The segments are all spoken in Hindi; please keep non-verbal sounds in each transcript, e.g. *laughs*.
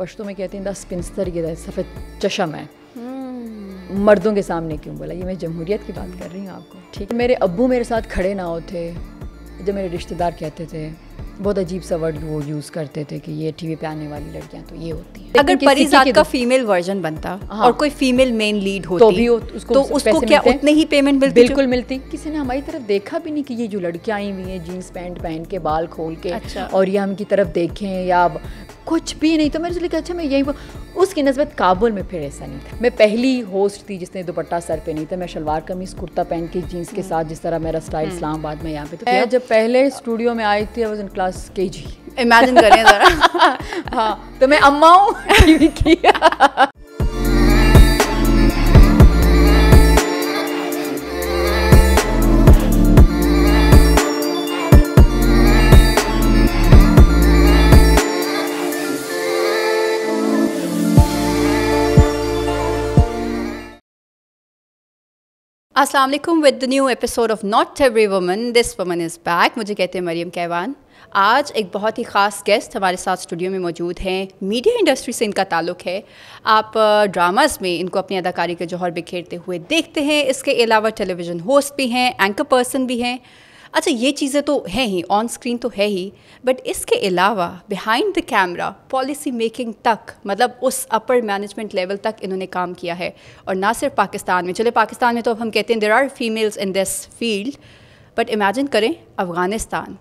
पश्तों में कहते हैं दस पिंस्तर गिरा सफ़ेद चशम है हम्म। मर्दों के सामने क्यों बोला ये मैं जमहूरियत की बात कर रही हूँ आपको ठीक मेरे अबू मेरे साथ खड़े ना होते जब मेरे रिश्तेदार कहते थे बहुत अजीब सा वर्ड वो यूज़ करते थे कि ये टीवी पे आने वाली लड़कियाँ तो ये होती हैं अगर परिजात का फीमेल वर्जन बनता हाँ, और कोई फीमेल मेन लीड होती तो भी हो, उसको, तो उसको क्या उतने ही पेमेंट मिलती बिल्कुल मिलती किसी ने हमारी तरफ देखा भी नहीं कि ये जो लड़कियाँ आई हुई हैं जीन्स पैंट पहन के बाल खोल के अच्छा। और ये हम की तरफ देखें या कुछ भी नहीं तो मैंने सोचा अच्छा मैं यहीं पर उसकी नस्बत काबुल में फिर ऐसा नहीं था मैं पहली होस्ट थी जिसने दुपट्टा सर पे नहीं था मैं शलवार कमीज कुर्ता पहन के जीन्स के हम्म। साथ जिस तरह मेरा स्टाइल हम्म। इस्लामाबाद में यहाँ पे तो मैं जब पहले स्टूडियो में आई थी वॉज इन क्लास के जी इमेजिन करें ज़रा हाँ तो मैं अम्मा हूँ *laughs* *laughs* Aslam with the new episode of not every woman this woman is back मुझे कहते हैं मरियम कैवान आज एक बहुत ही ख़ास गेस्ट हमारे साथ स्टूडियो में मौजूद हैं मीडिया इंडस्ट्री से इनका ताल्लुक़ है आप ड्रामास uh, में इनको अपनी अदाकारी के जौहर बिखेरते हुए देखते हैं इसके अलावा टेलीविज़न होस्ट भी हैं एंकर पर्सन भी हैं अच्छा ये चीज़ें तो हैं ही ऑन स्क्रीन तो है ही बट इसके अलावा behind the camera policy making तक मतलब उस अपर मैनेजमेंट लेवल तक इन्होंने काम किया है और ना सिर्फ पाकिस्तान में चले पाकिस्तान में तो हम कहते हैं there are females in this field but imagine करें अफ़गानिस्तान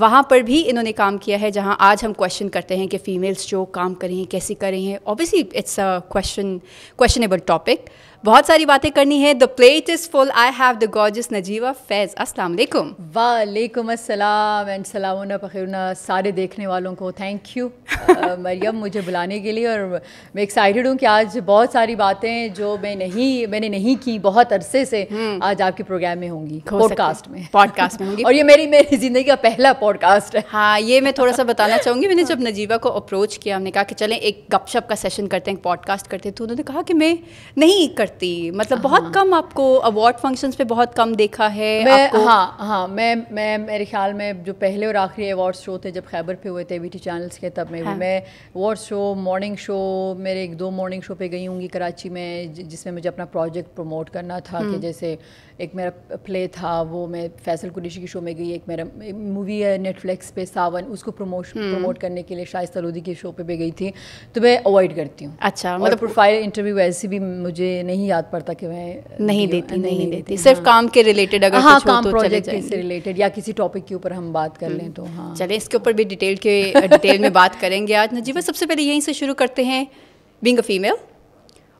वहाँ पर भी इन्होंने काम किया है जहाँ आज हम क्वेश्चन करते हैं कि फ़ीमेल्स जो काम करें कैसी करें obviously it's a question questionable topic बहुत सारी बातें करनी है the plate is full I have the gorgeous Najiba Faiz अस्सलाम वालेकुम वालेकुम अस्सलाम एंड सलामुना पखिरना सारे देखने वालों को थैंक यू *laughs* मरियम मुझे बुलाने के लिए और मैं एक्साइटेड हूँ कि आज बहुत सारी बातें जो मैं नहीं मैंने नहीं की बहुत अरसे से hmm. आज आपके प्रोग्राम में होंगी पॉडकास्ट में पॉडकास्ट में होंगी *laughs* और ये मेरी मेरी ज़िंदगी का पहला पॉडकास्ट है हाँ ये मैं थोड़ा सा बताना *laughs* चाहूँगी मैंने जब नजीवा हाँ। को अप्रोच किया हमने कहा कि चलें एक गपशप का सेशन करते हैं पॉडकास्ट करते हैं तो उन्होंने कहा कि मैं नहीं कर करती मतलब हाँ। बहुत कम आपको अवार्ड फंक्शंस पे बहुत कम देखा है मैं आपको... हाँ हाँ मैं मैं मेरे ख्याल में जो पहले और आखिरी अवार्ड शो थे जब खैबर पे हुए थे बी चैनल्स के तब में हाँ। मैं अवार्ड शो मॉर्निंग शो मेरे एक दो मॉर्निंग शो पे गई होंगी कराची में जिसमें मुझे अपना प्रोजेक्ट प्रमोट करना था कि हम्म। जैसे एक मेरा प्ले था वो मैं फैसल कुरेशी के शो में गई एक मेरा मूवी है नेटफ्लिक्स पे सावन उसको प्रमोशन हम्म। प्रमोट करने के लिए शाइस्ता लोधी के शो पे भी गई थी तो मैं अवॉइड करती हूँ अच्छा मतलब प्रोफाइल इंटरव्यू ऐसे भी मुझे नहीं याद पड़ता कि मैं नहीं देती नहीं देती सिर्फ हाँ। काम के रिलेटेड अगर हाँ काम प्रोजेक्ट से रिलेटेड या किसी टॉपिक के ऊपर हम बात कर लें हम्म। तो हाँ चले इसके ऊपर भी डिटेल के डिटेल में बात करेंगे आज नजीब सबसे पहले यहीं से शुरू करते हैं बींग अ फीमेल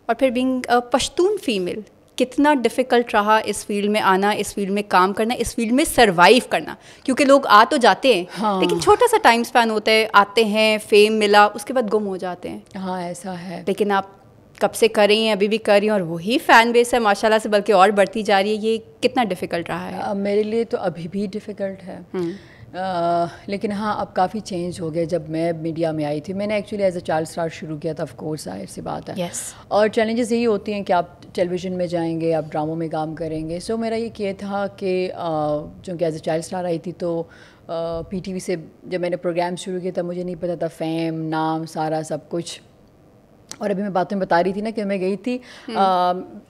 और फिर बींग पश्तून फीमेल कितना डिफ़िकल्ट रहा इस फील्ड में आना इस फील्ड में काम करना इस फील्ड में सर्वाइव करना क्योंकि लोग आ तो जाते हैं हाँ। लेकिन छोटा सा टाइम स्पैन होता है आते हैं फेम मिला उसके बाद गुम हो जाते हैं हाँ ऐसा है लेकिन आप कब से कर रही हैं अभी भी कर रही हैं और वही फ़ैन बेस है माशाल्लाह से बल्कि और बढ़ती जा रही है ये कितना डिफ़िकल्ट रहा है मेरे लिए तो अभी भी डिफ़िकल्ट है हम्म। आ, लेकिन हाँ अब काफ़ी चेंज हो गया जब मैं मीडिया में आई थी मैंने actually as a child star शुरू किया था ऑफकोर्स जाहिर सी बात है yes. और चैलेंजेस यही होती हैं कि आप टेलीविज़न में जाएंगे आप ड्रामों में काम करेंगे सो so, मेरा ये किया था कि चूँकि एज अ चाइल्ड स्टार आई थी तो पी वी से जब मैंने प्रोग्राम शुरू किया था मुझे नहीं पता था फ़ैम नाम सारा सब कुछ और अभी मैं बातों में बता रही थी ना कि मैं गई थी आ,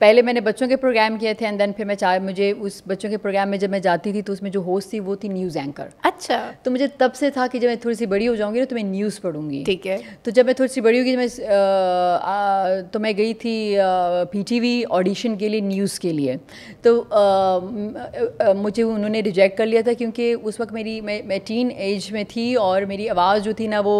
पहले मैंने बच्चों के प्रोग्राम किए थे एंड देन फिर मैं चाय मुझे उस बच्चों के प्रोग्राम में जब मैं जाती थी तो उसमें जो होस्ट थी वो थी न्यूज़ एंकर अच्छा तो मुझे तब से था कि जब मैं थोड़ी सी बड़ी हो जाऊँगी ना तो मैं न्यूज़ पढ़ूंगी ठीक है तो जब मैं थोड़ी सी बड़ी होगी तो मैं तो मैं गई थी पी टी ऑडिशन के लिए न्यूज़ के लिए तो मुझे उन्होंने रिजेक्ट कर लिया था क्योंकि उस वक्त मेरी मैं टीन एज में थी और मेरी आवाज़ जो थी ना वो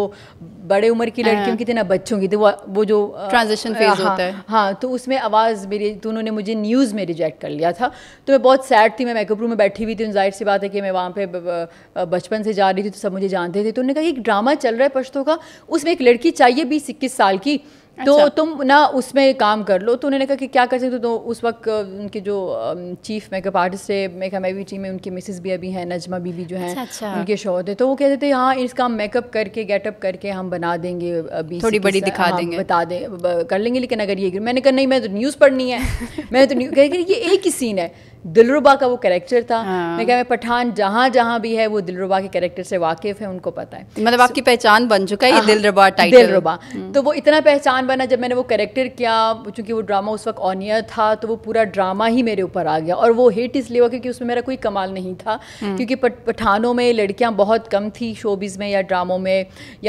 बड़े उम्र की लड़कियों हाँ। की थी ना बच्चों की थी वो वो जो ट्रांजिशन uh, फेज हाँ, होता है हाँ तो उसमें आवाज़ मेरी तो उन्होंने मुझे न्यूज़ में रिजेक्ट कर लिया था तो मैं बहुत सैड थी मैं मैकअप रूम में बैठी हुई थी तो जाहिर सी बात है कि मैं वहाँ पे बचपन से जा रही थी तो सब मुझे जानते थे तो उन्होंने कहा एक ड्रामा चल रहा है पश्तों का उसमें एक लड़की चाहिए बीस इक्कीस साल की तो अच्छा। तुम ना उसमें काम कर लो तो उन्होंने कहा कि क्या कर सकते तो उस वक्त उनके जो चीफ मेकअप आर्टिस्ट थे मेकअप मेवी टीम में उनकी मिसेस भी अभी हैं नजमा बीबी जो हैं अच्छा, अच्छा। उनके शोहर थे तो वो कहते थे हाँ इसका मेकअप करके गेटअप करके हम बना देंगे अभी थोड़ी बड़ी दिखा हाँ, देंगे बता दें कर लेंगे लेकिन अगर ये मैंने कहा नहीं मैं तो न्यूज़ पढ़नी है *laughs* मैं तो न्यूज ये एक ही सीन है दिलरुबा का वो कैरेक्टर था हाँ। मैं कह मैं पठान जहाँ जहाँ भी है वो दिलरुबा के कैरेक्टर से वाकिफ है उनको पता है मतलब आपकी पहचान बन चुका है ये हाँ। दिलरुबा टाइटल दिलरुबा हम्म। तो वो इतना पहचान बना जब मैंने वो करेक्टर किया चूँकि वो ड्रामा उस वक्त ऑनियर था तो वो पूरा ड्रामा ही मेरे ऊपर आ गया और वो हिट इसलिए हुआ क्योंकि उसमें मेरा कोई कमाल नहीं था हम्म। क्योंकि पठानों में लड़कियाँ बहुत कम थी शोबिज़ में या ड्रामों में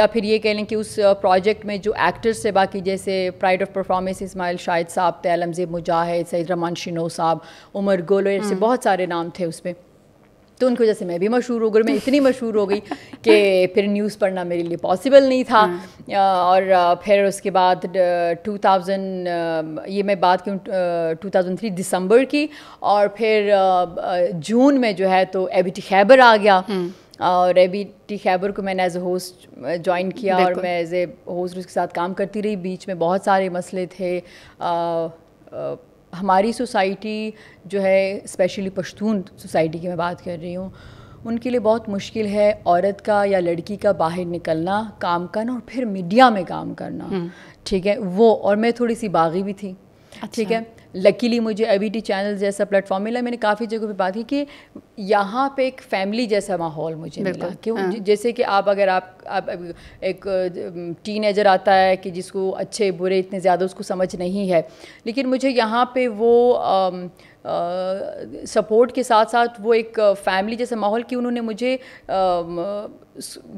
या फिर ये कह लें कि उस प्रोजेक्ट uh, में जो एक्टर्स थे बाकी जैसे pride of performance Ismail Shahid sahab तेलमजेब मुजाहिद सईद रमान शिनो साहब उमर गोलो ऐसे हम्म। बहुत सारे नाम थे उसमें तो उनकी वजह से मैं भी मशहूर हो गई मैं इतनी मशहूर हो गई कि फिर न्यूज़ पढ़ना मेरे लिए पॉसिबल नहीं था हाँ। और फिर उसके बाद 2000 ये मैं बात क्यों 2003 दिसंबर की और फिर जून में जो है तो एबीटी खैबर आ गया हम्म। और एबी टी खैबर को मैंने एज ए होस्ट ज्वाइन किया और मैं एज ए होस्ट उसके साथ काम करती रही बीच में बहुत सारे मसले थे आ, आ, हमारी सोसाइटी जो है स्पेशली पश्तून सोसाइटी की मैं बात कर रही हूँ उनके लिए बहुत मुश्किल है औरत का या लड़की का बाहर निकलना काम करना और फिर मीडिया में काम करना हम्म। ठीक है वो और मैं थोड़ी सी बागी भी थी ठीक अच्छा। है लकीली मुझे ए टी चैनल जैसा प्लेटफॉर्म मिला मैंने काफ़ी जगह पे बात की कि यहाँ पे एक फैमिली जैसा माहौल मुझे मिला क्यों हाँ। जैसे कि आप अगर आप, आप एक टीन आता है कि जिसको अच्छे बुरे इतने ज़्यादा उसको समझ नहीं है लेकिन मुझे यहाँ पे वो आम, सपोर्ट uh, के साथ साथ वो एक फैमिली जैसे माहौल की उन्होंने मुझे uh,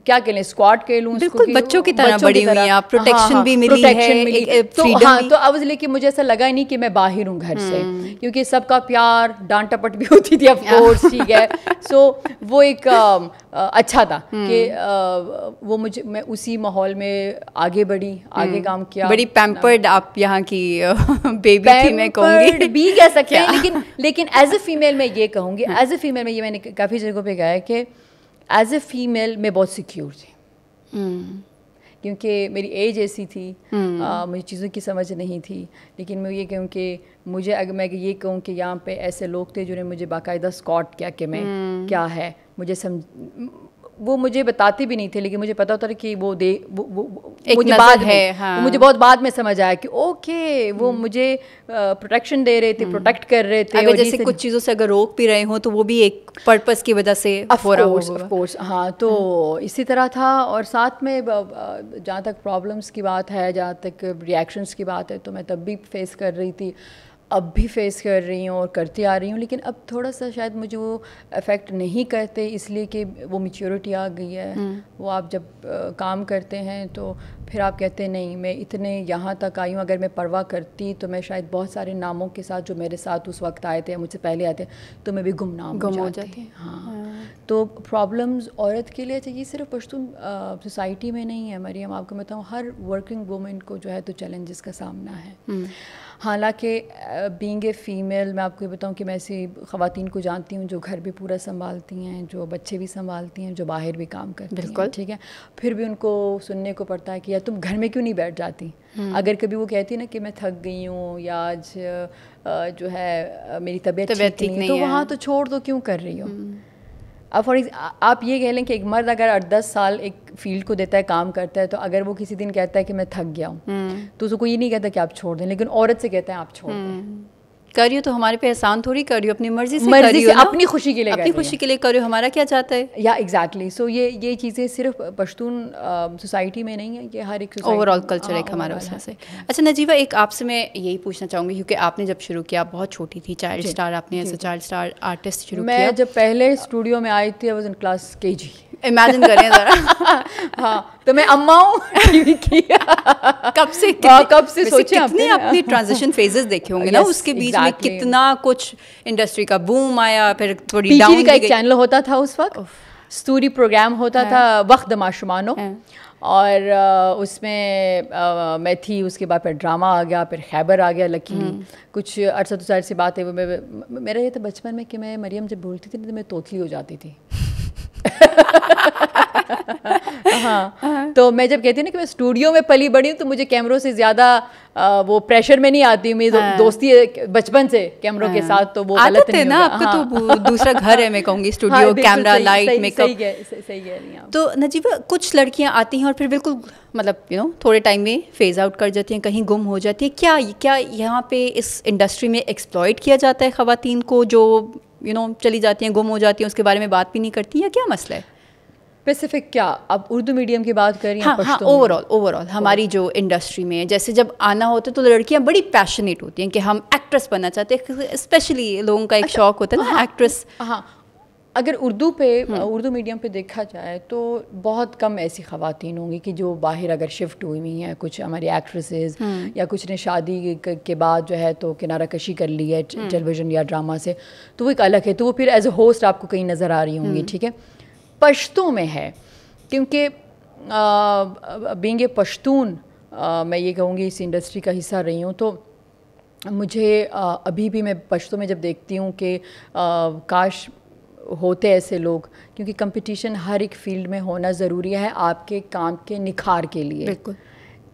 क्या कह लें स्क्वाड कह लूँ बिल्कुल बच्चों की तरह बड़ी हुई आप प्रोटेक्शन हाँ, हाँ, भी मिली है मिली। एक, एक तो हाँ तो अब लेकिन मुझे ऐसा लगा ही नहीं कि मैं बाहर फिर हूँ घर से हम्म। क्योंकि सबका प्यार डांट टपट भी *laughs* होती थी ऑफकोर्स ठीक है सो *laughs* वो एक um, अच्छा था हम्म। कि वो मुझे मैं उसी माहौल में आगे बढ़ी आगे हम्म। काम किया बड़ी पैम्पर्ड आप यहाँ की बेबी *laughs* थी मैं कहूँगी भी कह सकते हैं लेकिन लेकिन एज ए फीमेल मैं ये कहूँगी एज ए फीमेल में ये मैंने काफ़ी जगहों पे कहा है कि एज ए फीमेल मैं बहुत सिक्योर थी क्योंकि मेरी एज ऐसी थी हम्म। आ, मुझे चीज़ों की समझ नहीं थी लेकिन मैं ये कहूँ कि मुझे अगर मैं ये कहूँ कि यहाँ पे ऐसे लोग थे जिन्होंने मुझे बाकायदा स्कॉट किया कि मैं हम्म। क्या है मुझे समझ वो मुझे बताते भी नहीं थे लेकिन मुझे पता होता था कि वो दे वो, वो एक मुझे बाद है हाँ। मुझे बहुत बाद में समझ आया कि ओके वो हम्म। मुझे प्रोटेक्शन दे रहे थे प्रोटेक्ट हम्म। कर रहे थे अगर जैसे कुछ चीज़ों से अगर रोक भी रहे हो तो वो भी एक पर्पस की वजह से कोर्स हाँ तो हम्म। इसी तरह था और साथ में जहाँ तक प्रॉब्लम्स की बात है जहाँ तक रिएक्शंस की बात है तो मैं तब भी फेस कर रही थी अब भी फेस कर रही हूँ और करती आ रही हूँ लेकिन अब थोड़ा सा शायद मुझे वो अफेक्ट नहीं करते इसलिए कि वो मेच्योरिटी आ गई है हम्म। वो आप जब आ, काम करते हैं तो फिर आप कहते नहीं मैं इतने यहाँ तक आई हूँ अगर मैं परवाह करती तो मैं शायद बहुत सारे नामों के साथ जो मेरे साथ उस वक्त आए थे मुझसे पहले आए थे तो मैं भी गुमनाम गुम हो जाती हाँ।, हाँ तो प्रॉब्लम्स औरत के लिए अच्छा, ये सिर्फ पश्तून सोसाइटी में नहीं है मरियम आपको बताऊँ हर वर्किंग वूमेन को जो है तो चैलेंजेस का सामना है हम्म। हालांकि बींग ए फ़ीमेल मैं आपको बताऊं कि मैं ऐसी ख़वान को जानती हूँ जो घर भी पूरा संभालती हैं जो बच्चे भी संभालती हैं जो बाहर भी काम करती बिल्कुल ठीक है फिर भी उनको सुनने को पड़ता है कि यार तुम घर में क्यों नहीं बैठ जाती हम्म। अगर कभी वो कहती ना कि मैं थक गई हूँ या आज जो है मेरी तबीयत ठीक नहीं, नहीं तो वहाँ तो छोड़ दो क्यों कर रही हूँ अब फॉर आप ये कह लें कि एक मर्द अगर आठ दस साल एक फील्ड को देता है काम करता है तो अगर वो किसी दिन कहता है कि मैं थक गया हूँ हम्म। तो उसको ये नहीं कहता कि आप छोड़ दें लेकिन औरत से कहते हैं आप छोड़ दें हम्म। करियो तो हमारे पे एहसान थोड़ी करियो अपनी मर्जी से मर्जी करियो से अपनी खुशी के लिए अपनी खुशी के लिए करियो हमारा क्या चाहता है या एग्जैक्टली सो ये ये चीज़ें सिर्फ पश्तून सोसाइटी में नहीं है ये हर एक ओवरऑल कल्चर एक हाँ, हमारे उसमें से अच्छा नजीवा एक आपसे मैं यही पूछना चाहूँगी क्योंकि आपने जब शुरू किया बहुत छोटी थी चाइल्ड स्टार आपने ऐसा चाइल्ड स्टार आर्टिस्ट शुरू किया मैं जब पहले स्टूडियो में आई थी वॉज इन क्लास के जी इमेजिन करें ज़रा हाँ तो मैं अम्मा हूँ कब से हाँ, कब से सोचे कितने अपने ट्रांजिशन फेजेस देखे होंगे ना उसके बीच में कितना कुछ इंडस्ट्री का बूम आया फिर थोड़ी डाउन का एक चैनल होता था उस वक्त स्टोरी प्रोग्राम होता था वक्त माशुमानो और उसमें मैं थी उसके बाद फिर ड्रामा आ गया फिर खैबर आ गया लकी हम्म। कुछ अरसा उसार सी बात है वो मैं मेरा ये था बचपन में कि मैं मरियम जब बोलती थी ना तो मैं तोतली हो जाती थी हाँ तो मैं जब कहती हूँ ना कि मैं स्टूडियो में पली बड़ी हूँ तो मुझे कैमरों से ज़्यादा वो प्रेशर में नहीं आती मेरी हाँ। दोस्ती है बचपन से कैमरों के हाँ। साथ तो वो गलत नहीं ना आपका तो हाँ। दूसरा घर है मैं कहूँगी स्टूडियो कैमरा लाइट मेकअप सही है तो नजीबा कुछ लड़कियाँ आती हैं और फिर बिल्कुल मतलब यू नो थोड़े टाइम में फेज़ आउट कर जाती हैं कहीं गुम हो जाती हैं क्या क्या यहाँ पे इस इंडस्ट्री में एक्सप्लॉयट किया जाता है खातन को जो यू नो चली जाती हैं गुम हो जाती हैं उसके बारे में बात भी नहीं करती या क्या मसला है स्पेसिफिक क्या अब उर्दू मीडियम की बात करें हाँ हाँ ओवरऑल ओवरऑल हमारी जो इंडस्ट्री में जैसे जब आना होता है तो लड़कियां बड़ी पैशनेट होती हैं कि हम एक्ट्रेस बनना चाहते हैं स्पेशली लोगों का एक अच्छा, शौक होता है ना एक्ट्रेस हाँ अगर उर्दू पे हम्म। उर्दू मीडियम पे देखा जाए तो बहुत कम ऐसी खातन होंगी कि जो बाहर अगर शिफ्ट हुई हुई हैं कुछ हमारी एक्ट्रेसेस हम्म। या कुछ ने शादी के बाद जो है तो किनारा कशी कर ली है हम्म। टेलीविज़न या ड्रामा से तो वो एक अलग है तो वो फिर एज ए होस्ट आपको कहीं नज़र आ रही होंगी ठीक है पश्तों में है क्योंकि बींग पश्तून आ, मैं ये कहूँगी इस इंडस्ट्री का हिस्सा रही हूँ तो मुझे आ, अभी भी मैं पश्तों में जब देखती हूँ कि काश होते ऐसे लोग क्योंकि कंपटीशन हर एक फील्ड में होना ज़रूरी है आपके काम के निखार के लिए बिल्कुल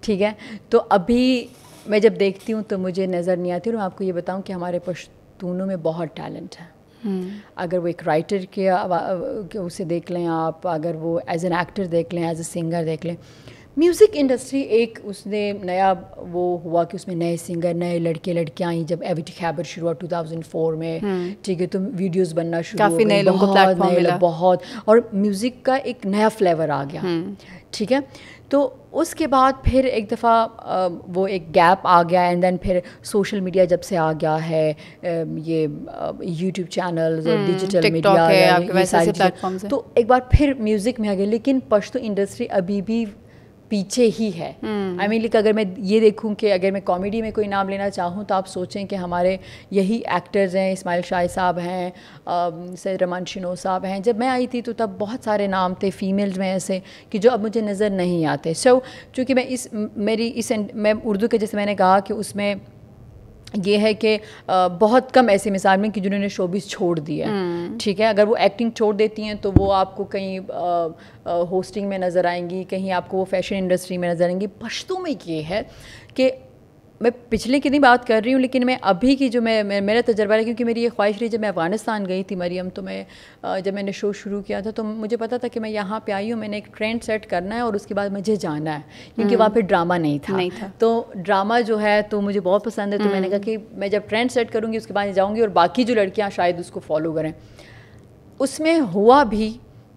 ठीक है तो अभी मैं जब देखती हूँ तो मुझे नज़र नहीं आती और मैं आपको ये बताऊँ कि हमारे पश्तूनों में बहुत टैलेंट है हम्म। अगर वो एक राइटर के उसे देख लें आप अगर वो एज एन एक्टर देख लें एज ए सिंगर देख लें म्यूज़िक इंडस्ट्री एक उसने नया वो हुआ कि उसमें नए सिंगर नए लड़के लड़कियाँ आई जब एविट खैबर शुरू हुआ टू थाउजेंड फोर में हम्म। ठीक है तो वीडियोज़ बनना शुरू काफ़ी नए लोगों को प्लेटफॉर्म मिला बहुत और म्यूज़िक का एक नया फ्लेवर आ गया हम्म। ठीक है तो उसके बाद फिर एक दफ़ा वो एक गैप आ गया एंड देन फिर सोशल मीडिया जब से आ गया है ये यूट्यूब चैनल डिजिटल मीडिया तो एक बार फिर म्यूज़िक में आ गया लेकिन पश्तो इंडस्ट्री अभी भी पीछे ही है आई मीन लाइक अगर मैं ये देखूं कि अगर मैं कॉमेडी में कोई नाम लेना चाहूँ तो आप सोचें कि हमारे यही एक्टर्स हैं इस्माइल शाह साहब हैं सैद रमान शिनो साहब हैं जब मैं आई थी तो तब बहुत सारे नाम थे फीमेल्स में ऐसे कि जो अब मुझे नज़र नहीं आते सो so, चूँकि मैं इस मेरी इस मैं उर्दू के जैसे मैंने कहा कि उसमें ये है कि बहुत कम ऐसे मिसाल में कि जिन्होंने शोबिस छोड़ दिया है हम्म। ठीक है अगर वो एक्टिंग छोड़ देती हैं तो वो आपको कहीं होस्टिंग में नज़र आएंगी कहीं आपको वो फैशन इंडस्ट्री में नज़र आएंगी पश्तों में ये है कि मैं पिछले की नहीं बात कर रही हूँ लेकिन मैं अभी की जो मैं, मैं मेरा तजर्बा है क्योंकि मेरी ये ख्वाहिश रही जब मैं अफ़गानिस्तान गई थी मरियम तो मैं जब मैंने शो शुरू किया था तो मुझे पता था कि मैं यहाँ पे आई हूँ मैंने एक ट्रेंड सेट करना है और उसके बाद मुझे जाना है क्योंकि हम्म। वहाँ पर ड्रामा नहीं था नहीं था तो ड्रामा जो है तो मुझे बहुत पसंद है तो मैंने कहा हम्म। कि मैं जब ट्रेंड सेट करूँगी उसके बाद जाऊँगी और बाकी जो लड़कियाँ शायद उसको फॉलो करें उसमें हुआ भी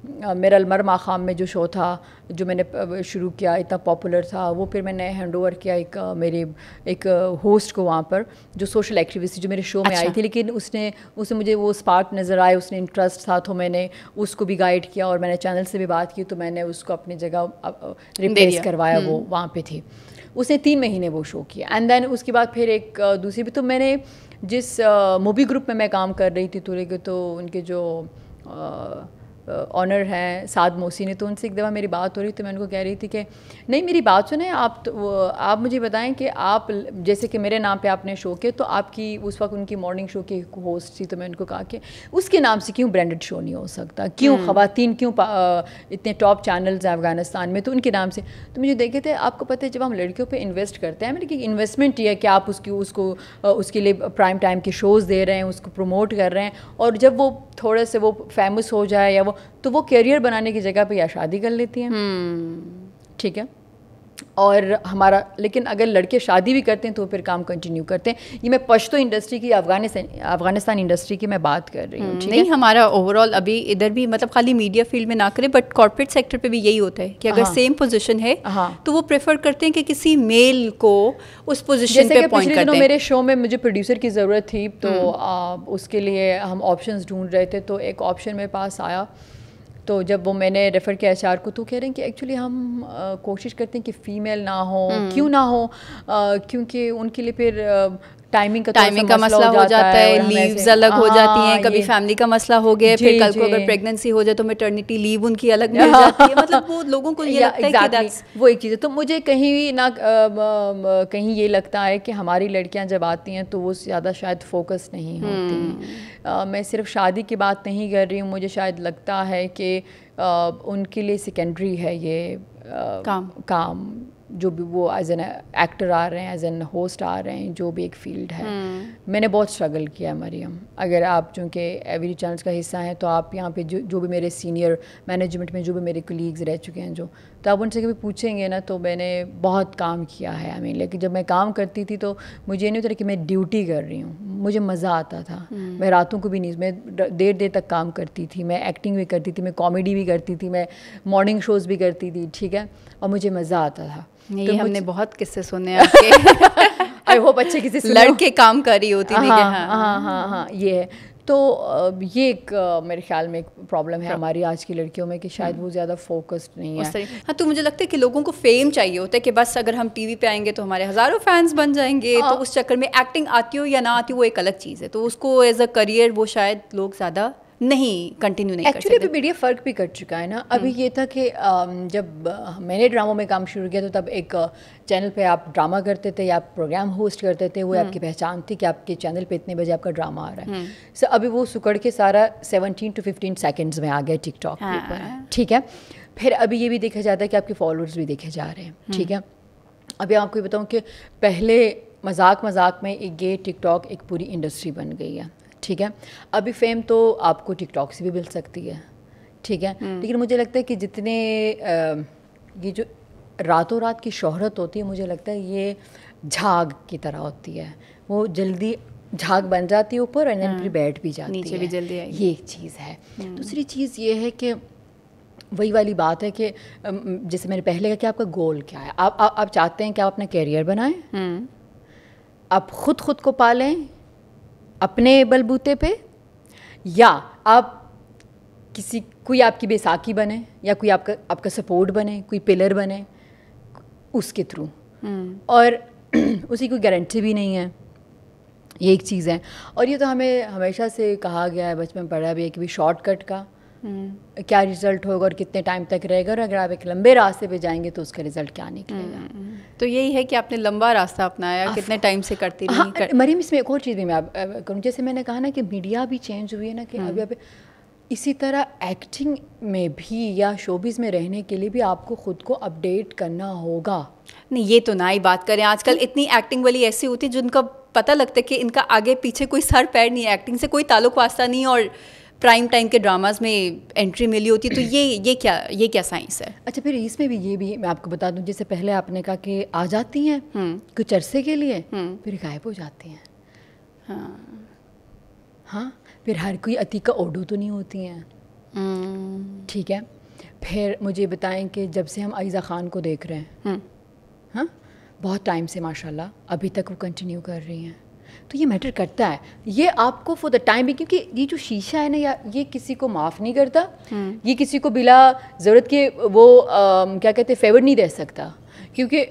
मेरा अलमर माकाम में जो शो था जो मैंने शुरू किया इतना पॉपुलर था वो फिर मैंने हैंड ओवर किया एक मेरे एक होस्ट को वहाँ पर जो सोशल एक्टिविस्ट जो मेरे शो अच्छा। में आई अच्छा। थी लेकिन उसने उसे मुझे वो स्पार्क नज़र आए उसने इंटरेस्ट था तो मैंने उसको भी गाइड किया और मैंने चैनल से भी बात की तो मैंने उसको अपनी जगह रिप्लेस करवाया वो हम्म। वहाँ पर थी उसने तीन महीने वो शो किया एंड देन उसके बाद फिर एक दूसरी भी तो मैंने जिस मूवी ग्रुप में मैं काम कर रही थी तो के तो उनके जो ऑनर हैं साद मोसी ने तो उनसे एक दफ़ा मेरी बात हो रही तो मैं उनको कह रही थी कि नहीं मेरी बात सुने आप तो, आप मुझे बताएं कि आप जैसे कि मेरे नाम पे आपने शो किया तो आपकी उस वक्त उनकी मॉर्निंग शो की होस्ट थी तो मैं उनको कहा कि उसके नाम से क्यों ब्रांडेड शो नहीं हो सकता क्यों हम्म। ख़वान क्यों इतने टॉप चैनल्स हैं अफगानिस्तान में तो उनके नाम से तो मुझे देखे थे आपको पता है जब हम लड़कियों पर इन्वेस्ट करते हैं मैंने कि इन्वेस्टमेंट ये है कि आप उसकी उसको उसके लिए प्राइम टाइम के शोज़ दे रहे हैं उसको प्रमोट कर रहे हैं और जब वो थोड़े से वो फेमस हो जाए या वो तो वो करियर बनाने की जगह पे या शादी कर लेती हैं हम्म, ठीक है और हमारा लेकिन अगर लड़के शादी भी करते हैं तो फिर काम कंटिन्यू करते हैं ये मैं पश्तो इंडस्ट्री की अफगानिस्तान अफगानिस्तान इंडस्ट्री की मैं बात कर रही हूँ हम्म, नहीं है? हमारा ओवरऑल अभी इधर भी मतलब खाली मीडिया फील्ड में ना करें बट कॉर्पोरेट सेक्टर पे भी यही होता है कि अगर सेम हाँ। पोजीशन है हाँ। तो वो प्रेफर करते हैं कि किसी मेल को उस पोजिशन से पॉइंट मेरे शो में मुझे प्रोड्यूसर की ज़रूरत थी तो हम्म। उसके लिए हम ऑप्शन ढूंढ रहे थे तो एक ऑप्शन मेरे पास आया तो जब वो मैंने रेफ़र किया एच को तो कह रहे हैं कि एक्चुअली हम आ, कोशिश करते हैं कि फ़ीमेल ना हो हम्म। क्यों ना हो क्योंकि उनके लिए फिर टाइमिंग का टाइमिंग का मसला हो जाता है लीव्स अलग हो जाती हैं हाँ, कभी फैमिली का मसला हो गया फिर कल को अगर प्रेगनेंसी हो जाए तो मेटर्निटी लीव उनकी अलग *laughs* मिल जाती है *laughs* मतलब वो लोगों को ये लगता है कि वो एक चीज़ है तो मुझे कहीं ना कहीं ये लगता है कि हमारी लड़कियां जब आती हैं तो वो ज़्यादा शायद फोकस नहीं होती हम्म। मैं सिर्फ शादी की बात नहीं कर रही हूँ मुझे शायद लगता है कि उनके लिए सेकेंडरी है ये काम काम जो भी वो एज एन एक्टर आ रहे हैं एज एन होस्ट आ रहे हैं जो भी एक फील्ड है hmm. मैंने बहुत स्ट्रगल किया है मरियम अगर आप चूँकि एवरी चैनल्स का हिस्सा हैं तो आप यहाँ पे जो जो भी मेरे सीनियर मैनेजमेंट में जो भी मेरे कलीग्स रह चुके हैं जो तो आप उनसे कभी पूछेंगे ना तो मैंने बहुत काम किया है आई मीन लेकिन जब मैं काम करती थी तो मुझे नहीं होता कि मैं ड्यूटी कर रही हूँ मुझे मज़ा आता था hmm. मैं रातों को भी नहीं मैं देर देर तक काम करती थी मैं एक्टिंग भी करती थी मैं कॉमेडी भी करती थी मैं मॉर्निंग शोज़ भी करती थी ठीक है और मुझे मज़ा आता था ये तो हमने बहुत किस्से सुने आपके आई *laughs* होप अच्छे किसी लड़के काम कर रही होती हाँ, हाँ हाँ हाँ हाँ ये है तो ये एक मेरे ख्याल में एक प्रॉब्लम है हाँ। हमारी आज की लड़कियों में कि शायद वो हम्म। ज़्यादा फोकस्ड नहीं है हाँ तो मुझे लगता है कि लोगों को फेम चाहिए होता है कि बस अगर हम टीवी पे आएंगे तो हमारे हज़ारों फैंस बन जाएंगे तो हाँ। उस चक्कर में एक्टिंग आती हो या ना आती हो वो एक अलग चीज़ है तो उसको एज अ करियर वो शायद लोग ज़्यादा नहीं कंटिन्यू नहीं एक्चुअली अभी मीडिया फ़र्क भी कर चुका है ना अभी हम्म। ये था कि जब मैंने ड्रामों में काम शुरू किया तो तब एक चैनल पे आप ड्रामा करते थे या आप प्रोग्राम होस्ट करते थे वो हम्म। आपकी पहचान थी कि आपके चैनल पे इतने बजे आपका ड्रामा आ रहा है सो हम्म। अभी वो सुकड़ के सारा सेवनटीन टू फिफ्टीन सेकेंड्स में आ गया टिकटॉक हाँ। ठीक है फिर अभी ये भी देखा जाता है कि आपके फॉलोअर्स भी देखे जा रहे हैं ठीक है अभी आपको बताऊँ कि पहले मजाक मजाक में एक ये टिकटॉक एक पूरी इंडस्ट्री बन गई है ठीक है अभी फेम तो आपको टिकटॉक से भी मिल सकती है ठीक है हम्म। लेकिन मुझे लगता है कि जितने ये जो रातों रात की शोहरत होती है मुझे लगता है ये झाग की तरह होती है वो जल्दी झाग बन जाती है ऊपर एंड हाँ। फिर बैठ भी जाती नीचे है भी जल्दी आएगी। ये चीज़ है हम्म। दूसरी चीज़ ये है कि वही वाली बात है कि जैसे मैंने पहले कहा कि आपका गोल क्या है आप आप, आप चाहते हैं कि आप अपना कैरियर बनाएं हम्म। आप खुद खुद को पालें अपने बलबूते पे या आप किसी कोई आपकी बेसाखी बने या कोई आपका आपका सपोर्ट बने कोई पिलर बने उसके थ्रू हम्म। और *clears throat* उसी कोई गारंटी भी नहीं है ये एक चीज़ है और ये तो हमें हमेशा से कहा गया है बचपन पढ़ा भी है कि भाई शॉर्टकट का हम्म। क्या रिजल्ट होगा और कितने टाइम तक रहेगा और अगर आप एक लंबे रास्ते पे जाएंगे तो उसका रिजल्ट क्या निकलेगा हम्म, हम्म, तो यही है कि आपने लंबा रास्ता अपनाया कितने टाइम से करती रही हाँ, कर... मरीम इसमें एक और चीज़ भी मैं आप करूँ जैसे मैंने कहा ना कि मीडिया भी चेंज हुई है ना कि अभी अभी इसी तरह एक्टिंग में भी या शोबिज़ में रहने के लिए भी आपको ख़ुद को अपडेट करना होगा नहीं ये तो ना ही बात करें आजकल इतनी एक्टिंग वाली ऐसी होती है जिनका पता लगता है कि इनका आगे पीछे कोई सर पैर नहीं है एक्टिंग से कोई ताल्लुक वास्ता नहीं और प्राइम टाइम के ड्रामाज में एंट्री मिली होती तो ये ये क्या ये क्या साइंस है अच्छा फिर इसमें भी ये भी मैं आपको बता दूं जैसे पहले आपने कहा कि आ जाती हैं हम्म। कुछ अरसे के लिए हम्म। फिर गायब हो जाती हैं हाँ हाँ फिर हर कोई अतीका ओडू तो नहीं होती हैं हम्म। ठीक है फिर मुझे बताएं कि जब से हम आयज़ा ख़ान को देख रहे हैं हाँ बहुत टाइम से माशाल्लाह अभी तक वो कंटिन्यू कर रही हैं तो ये मैटर करता है ये आपको फॉर द टाइम भी क्योंकि ये जो शीशा है ना या ये किसी को माफ़ नहीं करता हम्म। ये किसी को बिला ज़रूरत के वो आ, क्या कहते हैं फेवर नहीं दे सकता क्योंकि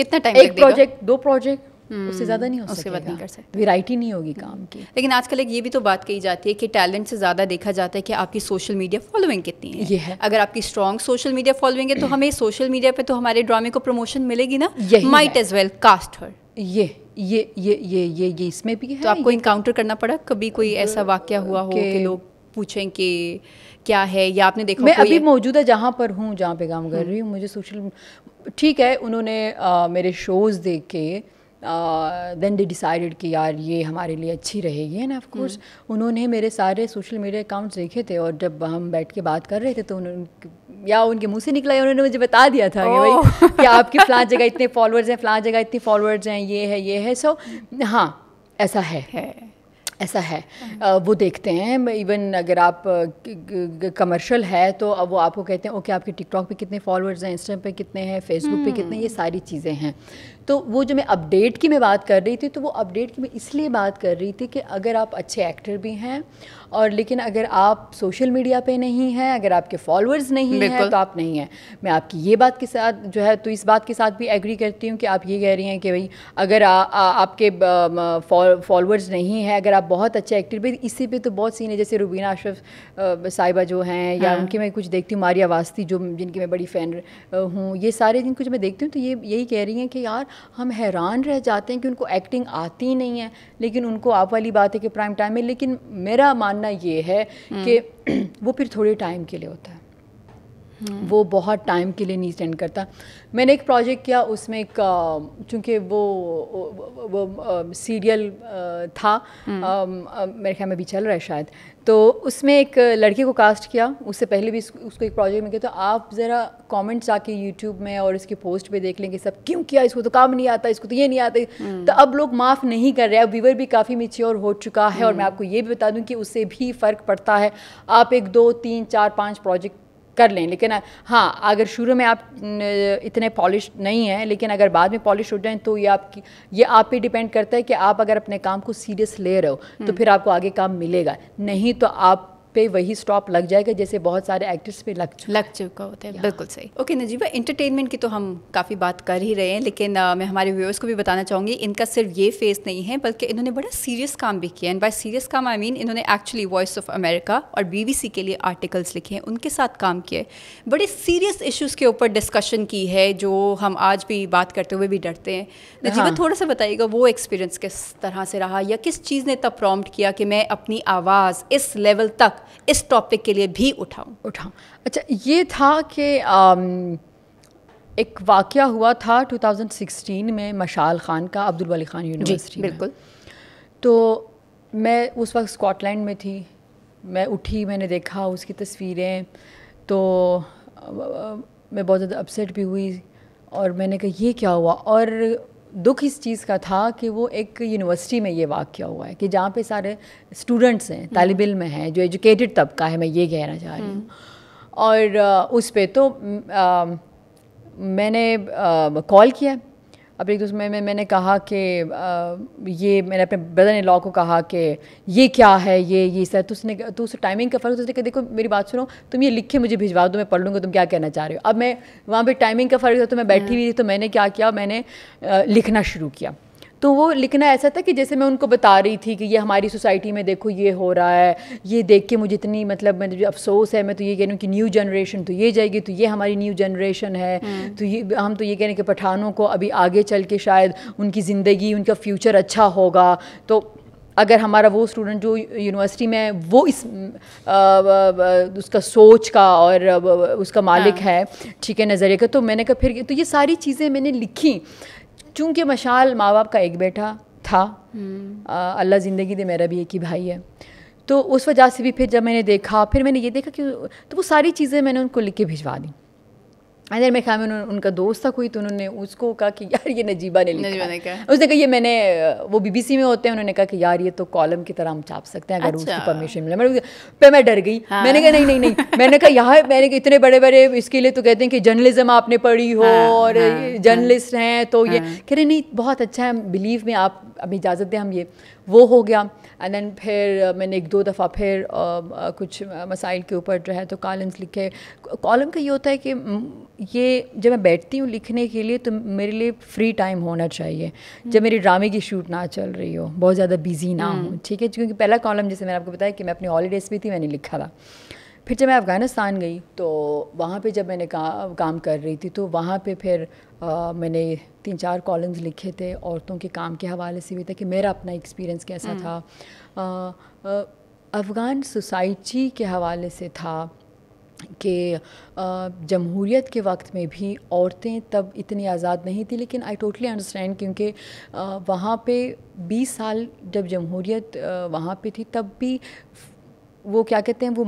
कितना टाइम एक प्रोजेक्ट दो प्रोजेक्ट हम्म, उससे ज़्यादा नहीं हो उसके बाद नहीं कर सकते वेराइटी नहीं होगी काम की हम्म। लेकिन आजकल एक ये भी तो बात कही जाती है कि टैलेंट से ज़्यादा देखा जाता है कि आपकी सोशल मीडिया फॉलोइंग कितनी है ये है अगर आपकी स्ट्रॉन्ग सोशल मीडिया फॉलोइंग है तो *clears throat* हमें सोशल मीडिया पे तो हमारे ड्रामे को प्रमोशन मिलेगी ना माइट एज वेल कास्ट हर ये ये ये ये ये ये इसमें भी तो है तो आपको इनकाउंटर करना पड़ा कभी कोई ऐसा वाक्य हुआ हो कि लोग पूछें कि क्या है या आपने देखा मैं अभी मौजूदा जहाँ पर हूँ जहाँ पे काम कर हम्म। रही हूँ मुझे सोशल ठीक है उन्होंने आ, मेरे शोज़ देख के देन दे डिसाइडेड कि यार ये हमारे लिए अच्छी रहेगी एंड ऑफ कोर्स उन्होंने मेरे सारे सोशल मीडिया अकाउंट्स देखे थे और जब हम बैठ के बात कर रहे थे तो उन्होंने या उनके मुंह से निकला उन्होंने मुझे बता दिया था कि भाई क्या आपके फलां जगह इतने फॉलोअर्स हैं फलां जगह इतने फॉलोअर्स हैं ये है ये है सो so, हाँ ऐसा है, है। ऐसा है वो देखते हैं इवन अगर आप कमर्शियल है तो अब वो आपको कहते हैं ओके आपके टिकटॉक पे कितने फॉलोअर्स हैं इंस्टा पे कितने हैं फेसबुक पे कितने ये हम्म। सारी चीज़ें हैं तो वो जो मैं अपडेट की मैं बात कर रही थी तो वो अपडेट की मैं इसलिए बात कर रही थी कि अगर आप अच्छे एक्टर भी हैं और लेकिन अगर आप सोशल मीडिया पे नहीं हैं अगर आपके फॉलोअर्स नहीं हैं तो आप नहीं हैं मैं आपकी ये बात के साथ जो है तो इस बात के साथ भी एग्री करती हूँ कि आप ये कह रही हैं कि भाई अगर आ, आ, आपके फॉलोअर्स नहीं हैं अगर आप बहुत अच्छे एक्टर भी इसी पे तो बहुत सीन है जैसे रुबीना अशरफ साहिबा जो हैं या हाँ। उनकी मैं कुछ देखती हूँ मारिया वास्ती जो जिनकी मैं बड़ी फ़ैन हूँ ये सारे जिन कुछ मैं देखती हूँ तो ये यही कह रही हैं कि यार हम हैरान रह जाते हैं कि उनको एक्टिंग आती नहीं है लेकिन उनको आप वाली बात है कि प्राइम टाइम में लेकिन मेरा मान मानना ये है कि *clears throat* वो फिर थोड़े टाइम के लिए होता है वो बहुत टाइम के लिए नहीं स्टेंड करता मैंने एक प्रोजेक्ट किया उसमें एक चूँकि वो वो, वो सीरियल था हम्म। मेरे ख्याल में भी चल रहा है शायद तो उसमें एक लड़के को कास्ट किया उससे पहले भी उसको एक प्रोजेक्ट में किया तो आप ज़रा कमेंट्स आके यूट्यूब में और इसकी पोस्ट पे देख लेंगे सब क्यों किया इसको तो काम नहीं आता इसको तो ये नहीं आता हम्म। तो अब लोग माफ़ नहीं कर रहे अब व्यूवर भी काफ़ी मिच्योर हो चुका है और मैं हम्म। आपको ये भी बता दूँ कि उससे भी फ़र्क पड़ता है आप एक दो तीन चार पाँच प्रोजेक्ट कर लें लेकिन हाँ अगर शुरू में आप इतने पॉलिश नहीं हैं लेकिन अगर बाद में पॉलिश हो जाएं तो ये आपकी ये आप पे डिपेंड करता है कि आप अगर अपने काम को सीरियस ले रहे हो तो हम्म। फिर आपको आगे काम मिलेगा नहीं तो आप पे वही स्टॉप लग जाएगा जैसे बहुत सारे एक्टर्स पे लग चुका लग चुका होता है बिल्कुल सही ओके नजीबा इंटरटेनमेंट की तो हम काफ़ी बात कर ही रहे हैं लेकिन आ, मैं हमारे व्यूअर्स को भी बताना चाहूँगी इनका सिर्फ ये फेस नहीं है बल्कि इन्होंने बड़ा सीरियस काम भी किया एंड बाई सीरियस काम आई मीन इन्होंने एक्चुअली वॉइस ऑफ अमेरिका और बीबीसी के लिए आर्टिकल्स लिखे हैं उनके साथ काम किए बड़े सीरियस इशूज़ के ऊपर डिस्कशन की है जो हम आज भी बात करते हुए भी डरते हैं नजीबा हाँ। थोड़ा सा बताइएगा वो एक्सपीरियंस किस तरह से रहा या किस चीज़ ने तब प्रॉम्प्ट किया कि मैं अपनी आवाज़ इस लेवल तक इस टॉपिक के लिए भी उठाऊँ उठाऊँ अच्छा ये था कि एक वाक़ हुआ था 2016 में मशाल ख़ान का अब्दुल वली ख़ान यूनिवर्सिटी बिल्कुल तो मैं उस वक्त स्कॉटलैंड में थी मैं उठी मैंने देखा उसकी तस्वीरें तो मैं बहुत ज़्यादा अपसेट भी हुई और मैंने कहा ये क्या हुआ और दुख इस चीज़ का था कि वो एक यूनिवर्सिटी में ये वाक्य हुआ है कि जहाँ पे सारे स्टूडेंट्स हैं तालब इम हैं जो एजुकेटेड तबका है मैं ये कहना चाह रही हूँ और उस पर तो आ, मैंने कॉल किया अब एक दूसरे में मैंने कहा कि ये मैंने अपने ब्रदर इन लॉ को कहा कि ये क्या है ये ये सर तो उसने तो उस टाइमिंग का फ़र्क उसने कहा देखो मेरी बात सुनो तुम ये लिख के मुझे भिजवा दो मैं पढ़ लूँगा तुम क्या कहना चाह रहे हो अब मैं वहाँ पर टाइमिंग का फ़र्क था तो मैं बैठी हुई हाँ। थी तो मैंने क्या किया मैंने लिखना शुरू किया तो वो लिखना ऐसा था कि जैसे मैं उनको बता रही थी कि ये हमारी सोसाइटी में देखो ये हो रहा है ये देख के मुझे इतनी मतलब मुझे अफसोस है मैं तो ये कह रही हूँ कि न्यू जनरेशन तो ये जाएगी तो ये हमारी न्यू जनरेशन है हम्म। तो ये हम तो ये कह रहे हैं कि पठानों को अभी आगे चल के शायद उनकी ज़िंदगी उनका फ्यूचर अच्छा होगा तो अगर हमारा वो स्टूडेंट जो यूनिवर्सिटी में है वो इस आ, उसका सोच का और उसका मालिक हाँ। है ठीक है नज़रिए का तो मैंने कहा फिर तो ये सारी चीज़ें मैंने लिखी चूँकि मशाल माँ बाप का एक बेटा था हम्म। अल्लाह ज़िंदगी दे मेरा भी एक ही भाई है तो उस वजह से भी फिर जब मैंने देखा फिर मैंने ये देखा कि तो वो सारी चीज़ें मैंने उनको लिख के भिजवा दी अंदर में खाम उन्होंने उनका दोस्त था कोई तो उन्होंने उसको कहा कि यार ये नजीबा ने लिखा नजीबा ने कहा उसने कहा ये मैंने वो बीबीसी में होते हैं उन्होंने कहा कि यार ये तो कॉलम की तरह हम छाप सकते हैं अगर अच्छा। उसकी परमिशन मिले मैं पे मैं डर गई हाँ। मैंने कहा नहीं नहीं नहीं *laughs* मैंने कहा यार मैंने कहा इतने बड़े बड़े इसके लिए तो कहते हैं कि जर्नलिज्म आपने पढ़ी हो हाँ, और हाँ, जर्नलिस्ट हाँ। हैं तो ये कह रहे नहीं बहुत अच्छा है बिलीव में आप अब इजाज़त दें हम ये वो हो गया एंड देन फिर मैंने एक दो दफ़ा फिर आ, आ, कुछ मसाइल के ऊपर जो है तो कॉलम्स लिखे कॉलम का ये होता है कि ये जब मैं बैठती हूँ लिखने के लिए तो मेरे लिए फ्री टाइम होना चाहिए जब मेरी ड्रामे की शूट ना चल रही हो बहुत ज़्यादा बिजी ना हो हम्म। ठीक है क्योंकि पहला कॉलम जैसे मैंने आपको बताया कि मैं अपनी हॉलीडेज़ भी थी मैंने लिखा था फिर जब मैं अफ़गानिस्तान गई तो वहाँ पे जब मैंने का, काम कर रही थी तो वहाँ पे फिर आ, मैंने तीन चार कॉलम्स लिखे थे औरतों के काम के हवाले से भी था कि मेरा अपना एक्सपीरियंस कैसा हम्म। था अफ़गान सोसाइटी के हवाले से था कि जमहूरीत के वक्त में भी औरतें तब इतनी आज़ाद नहीं थी लेकिन आई टोटली अंडरस्टैंड क्योंकि वहाँ पे 20 साल जब जमहूरीत वहाँ पे थी तब भी वो क्या कहते हैं वो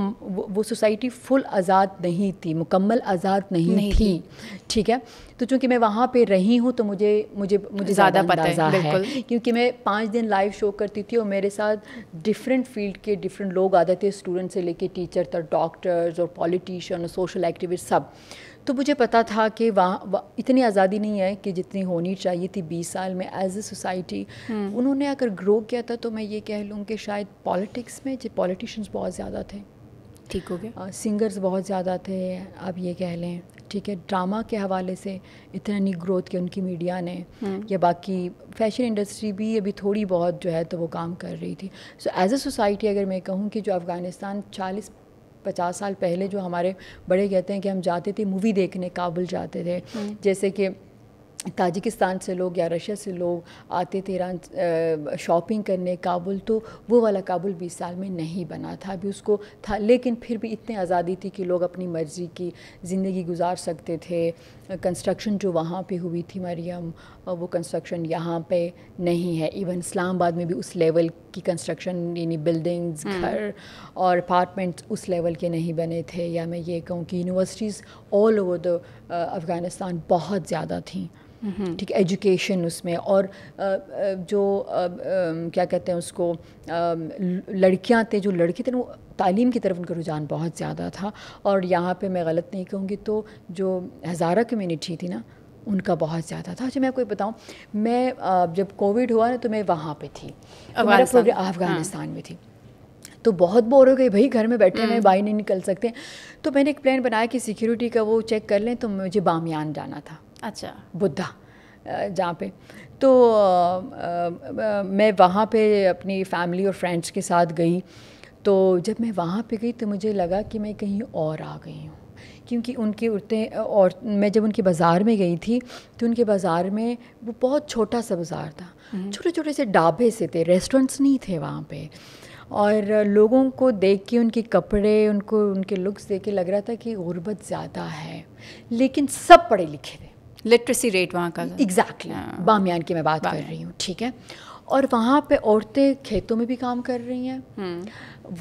वो सोसाइटी फुल आज़ाद नहीं थी मुकम्मल आज़ाद नहीं, नहीं थी ठीक है तो चूंकि मैं वहाँ पे रही हूँ तो मुझे मुझे मुझे ज़्यादा पता है, है क्योंकि मैं पाँच दिन लाइव शो करती थी और मेरे साथ डिफरेंट फील्ड के डिफरेंट लोग आते थे स्टूडेंट से लेके टीचर तक डॉक्टर्स और पॉलिटिशन और सोशल एक्टिविस्ट सब तो मुझे पता था कि वहाँ इतनी आज़ादी नहीं है कि जितनी होनी चाहिए थी बीस साल में एज ए सोसाइटी उन्होंने अगर ग्रो किया था तो मैं ये कह लूँ कि शायद पॉलिटिक्स में जो पॉलिटिशियंस बहुत ज़्यादा थे ठीक हो गया सिंगर्स बहुत ज़्यादा थे आप ये कह लें ठीक है ड्रामा के हवाले से इतना नहीं ग्रोथ किया उनकी मीडिया ने हम्म। या बाकी फैशन इंडस्ट्री भी अभी थोड़ी बहुत जो है तो वो काम कर रही थी सो एज अ सोसाइटी अगर मैं कहूँ कि जो अफ़गानिस्तान चालीस पचास साल पहले जो हमारे बड़े कहते हैं कि हम जाते थे मूवी देखने काबुल जाते थे हम्म। जैसे कि ताजिकिस्तान से लोग या रशिया से लोग आते थे ईरान शॉपिंग करने काबुल तो वो वाला काबुल 20 साल में नहीं बना था अभी उसको था लेकिन फिर भी इतने आज़ादी थी कि लोग अपनी मर्ज़ी की ज़िंदगी गुजार सकते थे कंस्ट्रक्शन जो वहाँ पे हुई थी मरियम वो कंस्ट्रक्शन यहाँ पे नहीं है इवन इस्लामाबाद में भी उस लेवल की कंस्ट्रक्शन यानी बिल्डिंग्स हम्म। घर और अपार्टमेंट्स उस लेवल के नहीं बने थे या मैं ये कहूँ कि universities all over the Afghanistan बहुत ज़्यादा थी हम्म। ठीक एजुकेशन उसमें और जो क्या कहते हैं उसको लड़कियां थे जो लड़के थे वो तालीम की तरफ उनका रुझान बहुत ज़्यादा था और यहाँ पे मैं गलत नहीं कहूँगी तो जो हज़ारा कम्यूनिटी थी ना उनका बहुत ज़्यादा था अच्छा मैं आपको बताऊँ मैं जब कोविड हुआ ना तो मैं वहाँ पे थी तो अफगानिस्तान हाँ। में थी तो बहुत बोर हो गई भाई घर में बैठे हैं हम्म। बाहर नहीं निकल सकते तो मैंने एक प्लान बनाया कि सिक्योरिटी का वो चेक कर लें तो मुझे बामियान जाना था अच्छा बुद्धा जहाँ पे तो आ, आ, आ, मैं वहाँ पे अपनी फैमिली और फ्रेंड्स के साथ गई तो जब मैं वहाँ पे गई तो मुझे लगा कि मैं कहीं और आ गई हूँ क्योंकि उनकी औरतें और मैं जब उनके बाज़ार में गई थी तो उनके बाज़ार में वो बहुत छोटा सा बाज़ार था हम्म। छोटे छोटे से ढाबे से थे रेस्टोरेंट्स नहीं थे वहाँ पे और लोगों को देख के उनके कपड़े उनको उनके लुक्स देख के लग रहा था कि गुर्बत ज़्यादा है लेकिन सब पढ़े लिखे थे लिटरेसी रेट वहाँ का एग्जैक्टली exactly, हाँ। बामियान की मैं बात कर रही हूँ ठीक है और वहाँ पे औरतें खेतों में भी काम कर रही हैं हम्म।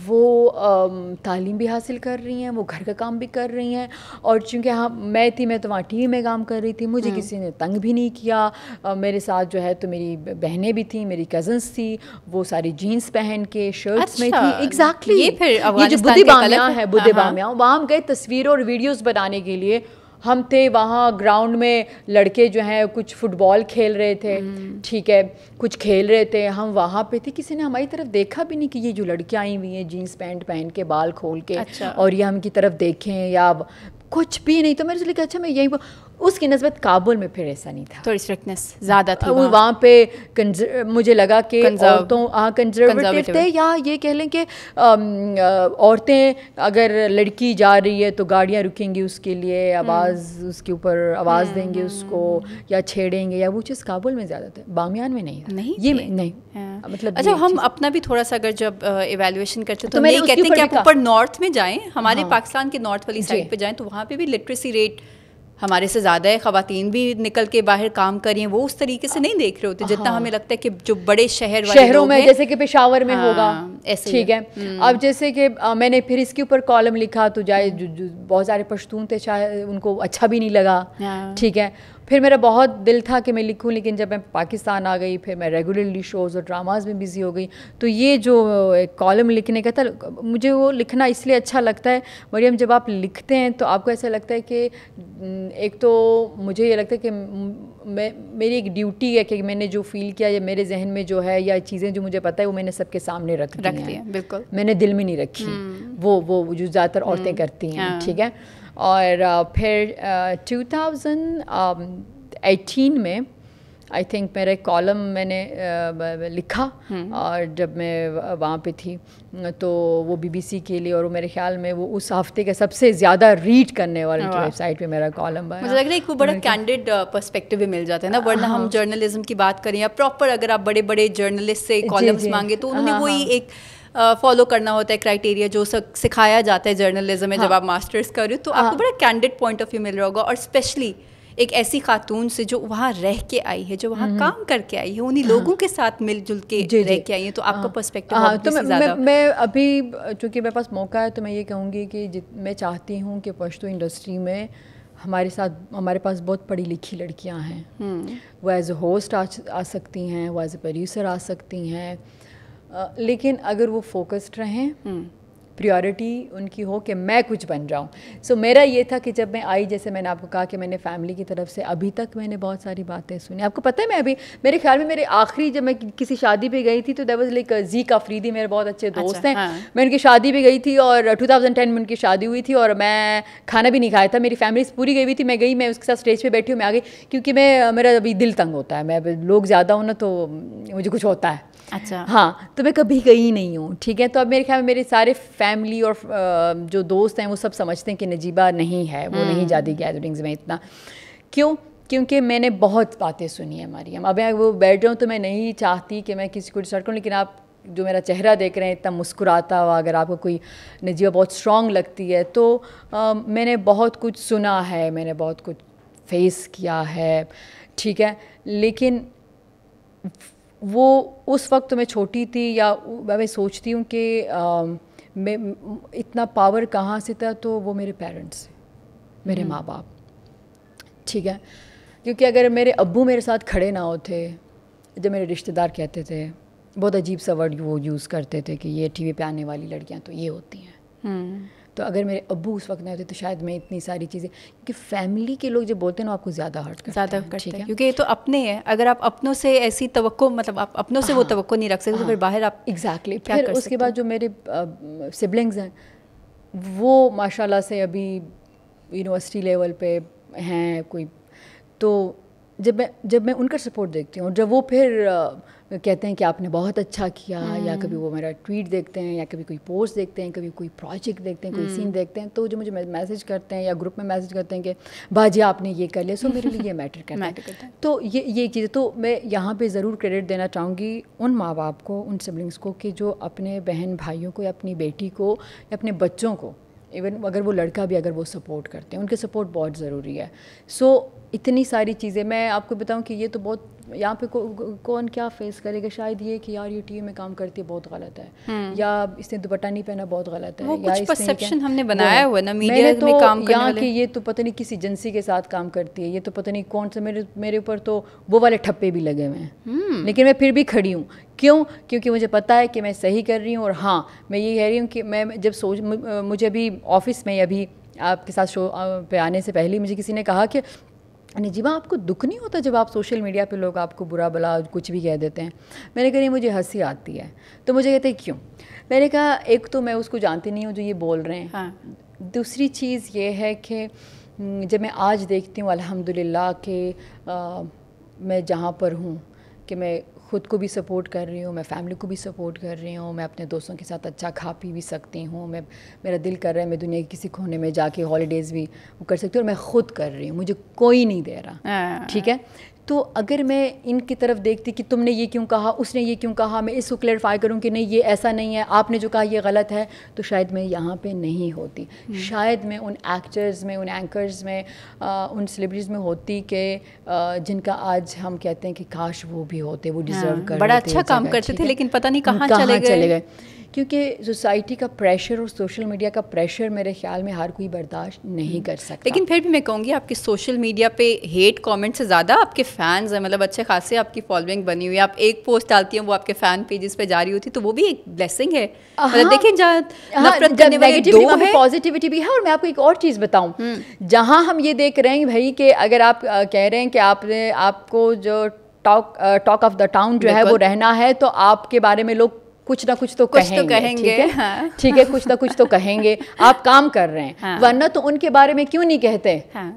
वो तालीम भी हासिल कर रही हैं वो घर का काम भी कर रही हैं और चूँकि हाँ मैं थी मैं तो वहाँ टीम में काम कर रही थी मुझे हम्म। किसी ने तंग भी नहीं किया मेरे साथ जो है तो मेरी बहनें भी थी मेरी कजन्स थी वो सारी जीन्स पहन के शर्ट्स अच्छा, में थी एग्जैक्टली exactly. ये, ये जो बुद्धि बामिया है बुद्धि बामिया वहाँ हम गए तस्वीरों और वीडियोज़ बनाने के लिए हम थे वहाँ ग्राउंड में लड़के जो हैं कुछ फुटबॉल खेल रहे थे हम्म। ठीक है कुछ खेल रहे थे हम वहाँ पे थे किसी ने हमारी तरफ देखा भी नहीं कि ये जो लड़कियाँ आई हुई हैं जीन्स पैंट पहन के बाल खोल के अच्छा। और ये हम की तरफ देखें या कुछ भी नहीं तो मैंने सोचा अच्छा मैं यहीं पर उसकी नस्बत काबुल में फिर ऐसा नहीं था थोड़ी स्ट्रिक्टनेस ज़्यादा थी वो वहाँ पे मुझे लगा कि औरतों हाँ कंजर्वेटिव थे या ये कह लें कि औरतें अगर लड़की जा रही है तो गाड़ियाँ रुकेंगी उसके लिए हम्म। आवाज़ उसके ऊपर आवाज़ हम्म, देंगे उसको हम्म। या छेड़ेंगे या वो चीज़ काबुल में ज़्यादा था बामियान में नहीं नहीं ये नहीं हाँ। मतलब अच्छा हम अपना भी थोड़ा सा अगर जब एवेलुएशन करते तो, तो मैं कहते हैं कि आप ऊपर नॉर्थ में जाएँ हमारे हाँ। पाकिस्तान के नॉर्थ वाली साइड पर जाएं तो वहाँ पर भी लिटरेसी रेट हमारे से ज़्यादा है खातन भी निकल के बाहर काम करी हैं वो उस तरीके से नहीं देख रहे होते जितना हाँ। हमें लगता है कि जो बड़े शहर शहरों में जैसे कि पेशावर में होगा हाँ, ऐसे ठीक है। हम्म। अब जैसे कि मैंने फिर इसके ऊपर कॉलम लिखा तो जाए हम्म। बहुत सारे पश्तून थे शायद उनको अच्छा भी नहीं लगा हाँ। ठीक है फिर मेरा बहुत दिल था कि मैं लिखूं लेकिन जब मैं पाकिस्तान आ गई फिर मैं रेगुलरली शोज़ और ड्रामाज में बिज़ी हो गई तो ये जो कॉलम लिखने का था मुझे वो लिखना इसलिए अच्छा लगता है मरियम जब आप लिखते हैं तो आपको ऐसा लगता है कि हम्म, एक तो मुझे ये लगता है कि हम्म, मैं मेरी एक ड्यूटी है कि मैंने जो फील किया या मेरे जहन में जो है या चीज़ें जो मुझे पता है वो मैंने सबके सामने रख रखी हैं बिल्कुल मैंने दिल में नहीं रखी हम्म। वो वो जो ज़्यादातर औरतें करती हैं हाँ। ठीक है और uh, फिर 2018 uh, um, में आई थिंक मेरे कॉलम मैंने uh, लिखा हम्म। और जब मैं वहाँ पे थी तो वो बीबीसी के लिए और वो मेरे ख्याल में वो उस हफ्ते के सबसे ज़्यादा रीड करने वाली वेबसाइट पे मेरा कॉलम मुझे लग रहा है एक बड़ा कैंडिड पर्सपेक्टिव भी मिल जाता है ना वरना हम जर्नलिज्म हाँ। की बात करें या प्रॉपर अगर आप बड़े बड़े जर्नलिस्ट से कॉलम्स मांगे तो उन्होंने हाँ, वही हाँ। एक फॉलो करना होता है क्राइटेरिया जो सिखाया जाता है जर्नलिज्म में हाँ. जब आप मास्टर्स कर रहे हो तो हाँ. आपको बड़ा कैंडिड पॉइंट ऑफ व्यू मिल रहा होगा और स्पेशली एक ऐसी खातून से जो वहाँ रह के आई है जो वहाँ काम करके आई है उन्हीं हाँ। लोगों के साथ मिलजुल के जी, रह के आई है तो आपका पर्सपेक्टिव हाँ, हाँ तो मैं, मैं, मैं अभी चूँकि मेरे पास मौका है तो मैं ये कहूँगी कि मैं चाहती हूँ कि पश्तो इंडस्ट्री में हमारे साथ हमारे पास बहुत पढ़ी लिखी लड़कियाँ हैं हम्म। वो एज ए होस्ट आ, सकती हैं वो एज ए प्रोड्यूसर आ सकती हैं लेकिन अगर वो फोकस्ड रहें प्रायोरिटी हम्म। उनकी हो कि मैं कुछ बन जाऊं सो so, मेरा ये था कि जब मैं आई जैसे मैंने आपको कहा कि मैंने फैमिली की तरफ से अभी तक मैंने बहुत सारी बातें सुनी आपको पता है मैं अभी मेरे ख्याल में मेरे आखिरी जब मैं किसी शादी पे गई थी तो देर वॉज लाइक जी काफरीदी मेरे बहुत अच्छे अच्छा, दोस्त अच्छा, हैं हाँ। मैं उनकी शादी पे गई थी और टू में उनकी शादी हुई थी और मैं खाना भी नहीं खाया था मेरी फैमिली पूरी गई हुई थी मैं गई मैं उसके साथ स्टेज पर बैठी हूँ मैं आ गई क्योंकि मैं मेरा अभी दिल तंग होता है मैं लोग ज़्यादा हूँ ना तो मुझे कुछ होता है अच्छा हाँ तो मैं कभी गई नहीं हूँ ठीक है तो अब मेरे ख्याल में मेरे सारे फैमिली और जो दोस्त हैं वो सब समझते हैं कि नजीबा नहीं है वो नहीं हम्म। जाती गैदरिंग्स में इतना क्यों क्योंकि मैंने बहुत बातें सुनी है हमारी अब मैं वो बैठ हूँ तो मैं नहीं चाहती कि मैं किसी को डिस्टर्ट करूँ लेकिन आप जो मेरा चेहरा देख रहे हैं इतना मुस्कुराता हुआ अगर आपको कोई नजीबा बहुत स्ट्रॉन्ग लगती है तो आ, मैंने बहुत कुछ सुना है मैंने बहुत कुछ फेस किया है ठीक है लेकिन वो उस वक्त तो मैं छोटी थी या मैं सोचती हूँ कि मैं इतना पावर कहाँ से था तो वो मेरे पेरेंट्स से मेरे हम्म। माँ बाप ठीक है क्योंकि अगर मेरे अबू मेरे साथ खड़े ना होते जब मेरे रिश्तेदार कहते थे बहुत अजीब सा वर्ड वो यूज़ करते थे कि ये टीवी पे आने वाली लड़कियाँ तो ये होती हैं हम्म। तो अगर मेरे अबू उस वक्त नहीं होते तो शायद मैं इतनी सारी चीज़ें क्योंकि फैमिली के लोग जो बोलते हैं ना आपको ज़्यादा हर्ट करते ज़्यादा हर्ट ठीक है क्योंकि ये तो अपने हैं अगर आप अपनों से ऐसी तो मतलब आप अपनों से वो तो नहीं रख सकते तो हाँ। फिर बाहर आप एग्जैक्टली फिर उसके बाद जो मेरे सिबलिंग्स हैं वो माशाल्लाह से अभी यूनिवर्सिटी लेवल पे हैं कोई तो जब मैं जब मैं उनका सपोर्ट देखती हूँ जब वो फिर कहते हैं कि आपने बहुत अच्छा किया या हम्म। कभी वो मेरा ट्वीट देखते हैं या कभी कोई पोस्ट देखते हैं कभी कोई प्रोजेक्ट देखते हैं कोई सीन हम्म। देखते हैं तो जो मुझे मैसेज करते हैं या ग्रुप में मैसेज करते हैं कि बाजी आपने ये कर लिया सो मेरे लिए ये मैटर *laughs* करता है तो ये ये चीज़ें तो मैं यहाँ पर ज़रूर क्रेडिट देना चाहूँगी उन माँ बाप को उन सिबलिंग्स को कि जो अपने बहन भाइयों को या अपनी बेटी को या अपने बच्चों को इवन अगर वो लड़का भी अगर वो सपोर्ट करते हैं उनके सपोर्ट बहुत ज़रूरी है सो so, इतनी सारी चीज़ें मैं आपको बताऊं कि ये तो बहुत यहाँ पे कौन क्या फेस करेगा शायद ये कि यार ये टीवी में काम करती है बहुत गलत है हम्म। या इसने दुपट्टा नहीं पहना बहुत गलत है या कुछ परसेप्शन हमने बनाया हुआ ना मीडिया तो में काम यहाँ वाले... कि ये तो पता नहीं किस एजेंसी के साथ काम करती है ये तो पता नहीं कौन से मेरे मेरे ऊपर तो वो वाले ठप्पे भी लगे हुए हैं हम्म। लेकिन मैं फिर भी खड़ी हूँ क्यों क्योंकि मुझे पता है कि मैं सही कर रही हूँ और हाँ मैं ये कह रही हूँ कि मैं जब सोच मुझे अभी ऑफिस में अभी आपके साथ शो पे आने से पहले मुझे किसी ने कहा कि यानी जीवा आपको दुख नहीं होता जब आप सोशल मीडिया पे लोग आपको बुरा भला कुछ भी कह देते हैं मैंने कहा नहीं मुझे हंसी आती है तो मुझे कहते हैं क्यों मैंने कहा एक तो मैं उसको जानती नहीं हूँ जो ये बोल रहे हैं हाँ। दूसरी चीज़ ये है कि हम्म, जब मैं आज देखती हूँ अलहमदिल्ला के आ, मैं जहाँ पर हूँ कि मैं ख़ुद को भी सपोर्ट कर रही हूँ मैं फैमिली को भी सपोर्ट कर रही हूँ मैं अपने दोस्तों के साथ अच्छा खा पी भी सकती हूँ मैं मेरा दिल कर रहा है मैं दुनिया के किसी कोने में जाके हॉलीडेज़ भी वो कर सकती हूँ और मैं ख़ुद कर रही हूँ मुझे कोई नहीं दे रहा हाँ। ठीक है तो अगर मैं इनकी तरफ देखती कि तुमने ये क्यों कहा उसने ये क्यों कहा मैं इसको क्लैरिफाई करूँ कि नहीं ये ऐसा नहीं है आपने जो कहा ये गलत है तो शायद मैं यहाँ पे नहीं होती हम्म। शायद मैं उन एक्टर्स में उन एंकर्स में आ, उन सेलिब्रिटीज़ में होती कि जिनका आज हम कहते हैं कि काश वो भी होते वो डिज़र्व हाँ, कर बड़ा अच्छा काम करते थे लेकिन पता नहीं कहाँ चले गए, चले गए। क्योंकि सोसाइटी का प्रेशर और सोशल मीडिया का प्रेशर मेरे ख्याल में हर कोई बर्दाश्त नहीं हम्म। कर सकता लेकिन फिर भी मैं कहूँगी आपके सोशल मीडिया पे हेट कमेंट से ज़्यादा आपके फैंस हैं मतलब अच्छे खासे आपकी फॉलोइंग बनी हुई है आप एक पोस्ट डालती हैं वो आपके फैन पेजेस पे जा रही होती तो वो भी एक ब्लेसिंग है मतलब देखें हाँ, पॉजिटिविटी भी है और मैं आपको एक और चीज़ बताऊँ हम्म। जहाँ हम ये देख रहे हैं भाई कि अगर आप कह रहे हैं कि आपने आपको जो talk talk of the town जो है वो रहना है तो आपके बारे में लोग कुछ ना कुछ तो कुछ कहेंगे, तो कहेंगे ठीक है हाँ। ठीक है कुछ ना कुछ तो कहेंगे आप काम कर रहे हैं हाँ। वरना तो उनके बारे में क्यों नहीं कहते हाँ।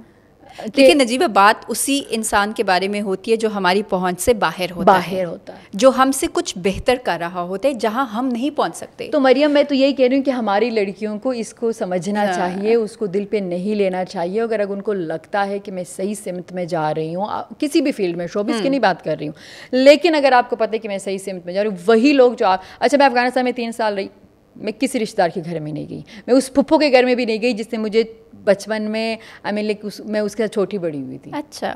देखिए नजीबा बात उसी इंसान के बारे में होती है जो हमारी पहुंच से बाहर होता बाहर है। होता है जो हमसे कुछ बेहतर कर रहा होता है जहां हम नहीं पहुंच सकते तो मरियम मैं तो यही कह रही हूँ कि हमारी लड़कियों को इसको समझना हाँ। चाहिए उसको दिल पे नहीं लेना चाहिए अगर अगर उनको लगता है कि मैं सही सिमत में जा रही हूँ किसी भी फील्ड में शोबिस की हम्म। नहीं बात कर रही हूँ लेकिन अगर आपको पता है कि मैं सही सिमत में जा रही हूँ वही लोग जो आप अच्छा मैं अफगानिस्तान में तीन साल रही मैं किसी रिश्तेदार के घर में नहीं गई मैं उस पुप्पो के घर में भी नहीं गई जिसने मुझे बचपन में आई मीन लाइक मैं उसके साथ छोटी बड़ी हुई थी अच्छा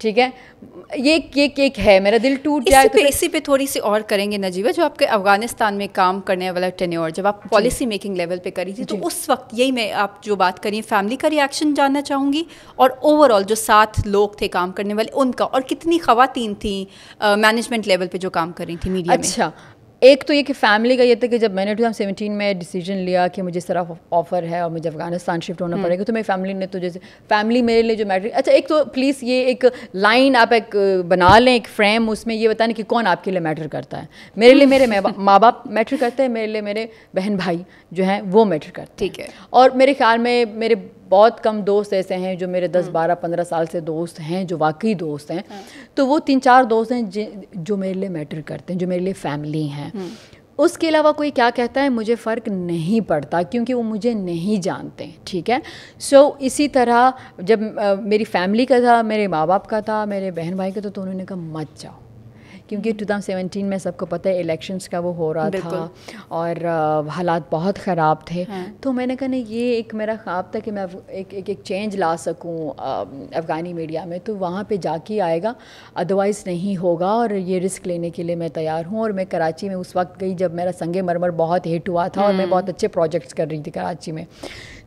ठीक है ये ये केक है मेरा दिल टूट जाए तो इसी पे थोड़ी सी और करेंगे नजीबा जो आपके अफगानिस्तान में काम करने वाला टेन्योर जब आप पॉलिसी मेकिंग लेवल पे करी थी तो उस वक्त यही मैं आप जो बात करी फैमिली का रिएक्शन जानना चाहूँगी और ओवरऑल जो सात लोग थे काम करने वाले उनका और कितनी खातन थी मैनेजमेंट लेवल पर जो काम कर रही थी मीडिया अच्छा एक तो ये कि फैमिली का ये था कि जब मैंने टू सेवेंटीन में डिसीजन लिया कि मुझे इस तरह ऑफर है और मुझे अफगानिस्तान शिफ्ट होना हम्म। पड़ेगा तो मेरी फैमिली ने तो जैसे फैमिली मेरे लिए जो मैटर अच्छा एक तो प्लीज़ ये एक लाइन आप एक बना लें एक फ्रेम उसमें ये बताने कि कौन आपके लिए मैटर करता है मेरे लिए मेरे *laughs* माँ बाप मैटर करते हैं मेरे लिए मेरे बहन भाई जो हैं वो मैटर करते ठीक है और मेरे ख्याल में मेरे बहुत कम दोस्त ऐसे हैं जो मेरे दस हम्म। बारह पंद्रह साल से दोस्त हैं जो वाकई दोस्त हैं हाँ। तो वो तीन चार दोस्त हैं जो मेरे लिए मैटर करते हैं जो मेरे लिए फैमिली हैं हम्म। उसके अलावा कोई क्या कहता है मुझे फ़र्क नहीं पड़ता क्योंकि वो मुझे नहीं जानते ठीक है सो so, इसी तरह जब आ, मेरी फैमिली का था मेरे माँ बाप का था मेरे बहन भाई का था तो उन्होंने कहा मत जाओ क्योंकि 2017 में सबको पता है इलेक्शंस का वो हो रहा था और हालात बहुत ख़राब थे हाँ। तो मैंने कहा नहीं ये एक मेरा ख्वाब था कि मैं एक एक, एक चेंज ला सकूँ अफ़गानी मीडिया में तो वहाँ पर जाके आएगा अदरवाइज़ नहीं होगा और ये रिस्क लेने के लिए मैं तैयार हूँ और मैं कराची में उस वक्त गई जब मेरा संगे मरमर बहुत हिट हुआ था और मैं हम्म। बहुत अच्छे प्रोजेक्ट्स कर रही थी कराची में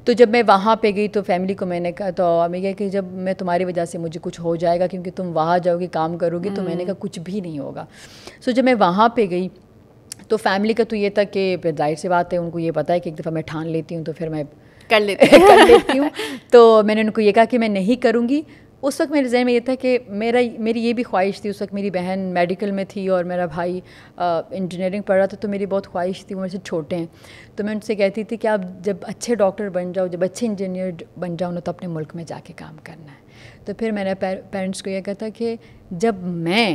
तो जब मैं वहाँ पे गई तो फैमिली को मैंने कहा तो हमें कहा कि जब मैं तुम्हारी वजह से मुझे कुछ हो जाएगा क्योंकि तुम वहाँ जाओगी काम करोगी तो मैंने हम्म। कहा कुछ भी नहीं होगा सो जब मैं वहाँ पर गई तो फैमिली का तो ये था कि जाहिर सी बात है उनको ये पता है कि एक दफ़ा मैं ठान लेती हूँ तो फिर मैं कर लेती *laughs* कर लेती हूँ तो मैंने उनको ये कहा कि मैं नहीं करूँगी उस वक्त मेरे जहन में ये था कि मेरा मेरी ये भी ख्वाहिश थी उस वक्त मेरी बहन मेडिकल में थी और मेरा भाई इंजीनियरिंग पढ़ रहा था तो मेरी बहुत ख्वाहिश थी वो मेरे से छोटे हैं तो मैं उनसे कहती थी कि आप जब अच्छे डॉक्टर बन जाओ जब अच्छे इंजीनियर बन जाओ ना तो अपने मुल्क में जाके काम करना है तो फिर मैंने पेरेंट्स को यह कहा था कि जब मैं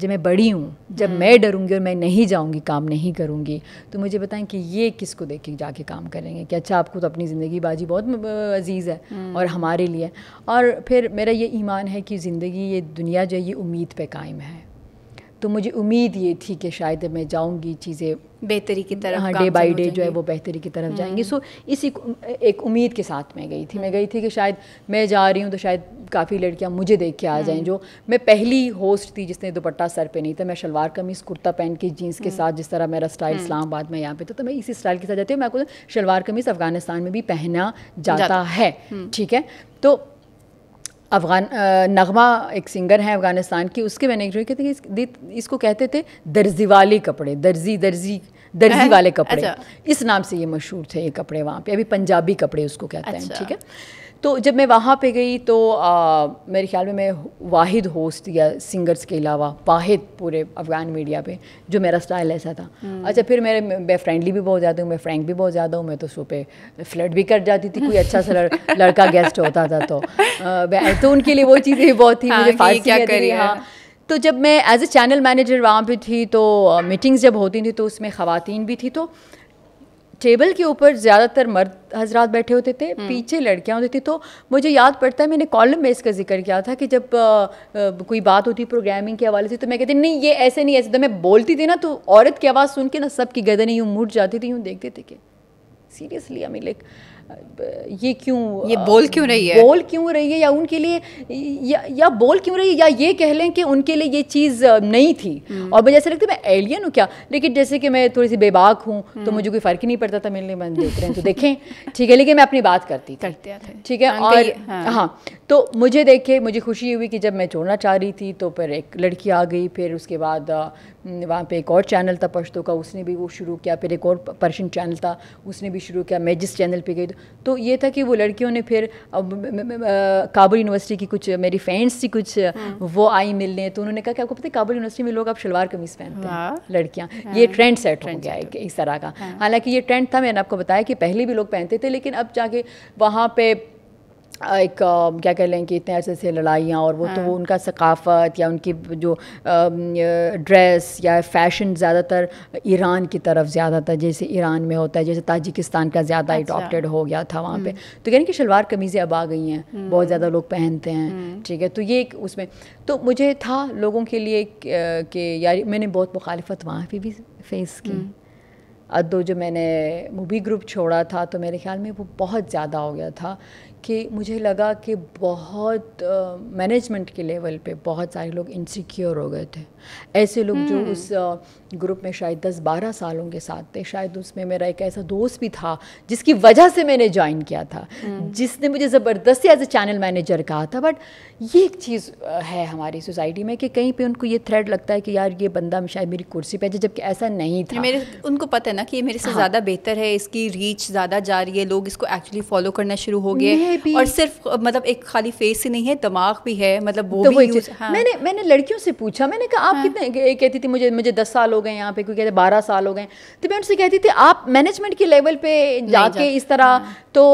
जब मैं बड़ी हूँ जब हम्म। मैं डरूंगी और मैं नहीं जाऊँगी काम नहीं करूँगी तो मुझे बताएं कि ये किसको देख के जाके काम करेंगे कि अच्छा आपको तो अपनी ज़िंदगी बाजी बहुत अजीज़ है हम्म। और हमारे लिए और फिर मेरा ये ईमान है कि ज़िंदगी ये दुनिया जो है ये उम्मीद पर कायम है तो मुझे उम्मीद ये थी कि शायद मैं जाऊंगी चीज़ें बेहतरी की तरफ हाँ डे बाई डे जो है वो बेहतरी की तरफ जाएंगी सो हम्म। इसी एक उम्मीद के साथ मैं गई थी मैं हम्म। गई थी कि शायद मैं जा रही हूँ तो शायद काफ़ी लड़कियाँ मुझे देख के आ हम्म। जाएं जो मैं पहली होस्ट थी जिसने दुपट्टा सर पे नहीं था मैं शलवार कमीज कुर्ता पहन के जीन्स के साथ जिस तरह मेरा स्टाइल इस्लामाबाद में यहाँ पे था तो मैं इसी स्टाइल के साथ जाती हूँ मैं आपको शलवार कमीज अफ़गानिस्तान में भी पहना जाता है ठीक है तो अफगान नगमा एक सिंगर हैं अफ़गानिस्तान की उसके मैंने जो कहते थे इस, इसको कहते थे दर्जी वाले कपड़े दर्जी दर्जी दर्जी वाले कपड़े अच्छा। इस नाम से ये मशहूर थे ये कपड़े वहाँ पे अभी पंजाबी कपड़े उसको कहते अच्छा। हैं ठीक है तो जब मैं वहाँ पे गई तो आ, मेरे ख्याल में मैं वाहिद होस्ट या सिंगर्स के अलावा वाहिद पूरे अफ़गान मीडिया पे जो मेरा स्टाइल ऐसा था हम्म। अच्छा फिर मेरे मैं फ्रेंडली भी बहुत ज़्यादा हूँ मैं फ्रेंक भी बहुत ज़्यादा हूँ मैं तो शो पे फ्लर्ट भी कर जाती थी कोई अच्छा सा लड़, *laughs* लड़का गेस्ट होता था तो आ, तो उनके लिए वो चीज़ें बहुत थी हाँ, मुझे फायदे क्या करी हाँ तो जब मैं एज ए चैनल मैनेजर वहाँ पर थी तो मीटिंग्स जब होती थी तो उसमें ख़वान भी थी तो टेबल के ऊपर ज़्यादातर मर्द हजरात बैठे होते थे हम्म। पीछे लड़कियाँ होती थी तो मुझे याद पड़ता है मैंने कॉलम में इसका जिक्र किया था कि जब आ, आ, कोई बात होती प्रोग्रामिंग के हवाले से तो मैं कहती नहीं ये ऐसे नहीं ऐसे तो मैं बोलती थी ना तो औरत की आवाज़ सुन के ना सबकी गर्दनें यूँ मुड़ जाती थी यूँ देखते थे कि सीरियसली आई लाइक ये क्यों ये बोल क्यों रही है बोल क्यों रही है या उनके लिए या, या बोल क्यों रही है या ये कह लें कि उनके लिए ये चीज़ नहीं थी हम्म। और मुझे ऐसा लगता है मैं एलियन हूँ क्या लेकिन जैसे कि मैं थोड़ी सी बेबाक हूँ तो हम्म। मुझे कोई फ़र्क ही नहीं पड़ता था मेरे मन देख रहे हैं तो देखें *laughs* ठीक है लेकिन मैं अपनी बात करती थी करते ठीक है हाँ, और हाँ।, हाँ तो मुझे देखे मुझे खुशी हुई कि जब मैं छोड़ना चाह रही थी तो फिर एक लड़की आ गई फिर उसके बाद हम्म, वहाँ पे एक और चैनल था पश्तो का उसने भी वो शुरू किया फिर एक और पर्शियन चैनल था उसने भी शुरू किया मैं जिस चैनल पे गई तो, तो ये था कि वो लड़कियों ने फिर काबुल यूनिवर्सिटी की कुछ मेरी फ्रेंड्स थी कुछ हाँ। वो आई मिलने तो उन्होंने कहा कि आपको पता है काबुल यूनिवर्सिटी में लोग आप शलवार कमीज पहनते हैं लड़कियाँ हाँ। ये ट्रेंड सेट हो गया है इस तरह का हाँ। हालांकि ये ट्रेंड था मैंने आपको बताया कि पहले भी लोग पहनते थे लेकिन अब जाके वहाँ पर एक क्या कह लें कि इतने ऐसे से लड़ाइयाँ और वो तो हाँ। तो वो उनका सकाफ़त या उनकी जो ड्रेस या फैशन ज़्यादातर ईरान की तरफ ज़्यादातर जैसे ईरान में होता है जैसे ताजिकिस्तान का ज़्यादा अडोप्टेड अच्छा। हो गया था वहाँ पे हम्म। तो यानी कि शलवार कमीज़ें अब आ गई हैं बहुत हम्म। ज़्यादा लोग पहनते हैं हम्म। ठीक है तो ये एक उसमें तो मुझे था लोगों के लिए कि यार मैंने बहुत मुखालफत वहाँ पर भी फेस की अदो तो जो मैंने मूवी ग्रुप छोड़ा था तो मेरे ख्याल में वो बहुत ज़्यादा हो गया था कि मुझे लगा कि बहुत मैनेजमेंट uh, के लेवल पे बहुत सारे लोग इनसिक्योर हो गए थे ऐसे लोग जो हम्म। उस ग्रुप uh, में शायद दस बारह सालों के साथ थे शायद उसमें मेरा एक ऐसा दोस्त भी था जिसकी वजह से मैंने ज्वाइन किया था हम्म। जिसने मुझे ज़बरदस्ती एज ए चैनल मैनेजर कहा था बट ये एक चीज़ है हमारी सोसाइटी में कि कहीं पर उनको ये थ्रेड लगता है कि यार ये बंदा शायद मेरी कुर्सी पर जबकि ऐसा नहीं था मेरे उनको पता है ना कि ये मेरे से हाँ। ज़्यादा बेहतर है इसकी रीच ज़्यादा जा रही है लोग इसको एक्चुअली फॉलो करना शुरू हो गए है भी और सिर्फ मतलब एक खाली फेस ही नहीं है दिमाग भी है मतलब वो तो भी यूज, हाँ। मैंने मैंने लड़कियों से पूछा मैंने कहा आप हाँ। कितने कहती थी मुझे मुझे दस साल हो गए यहाँ पे कोई कहते बारह साल हो गए तो मैं उनसे कहती थी आप मैनेजमेंट के लेवल पे जाके इस तरह हाँ। तो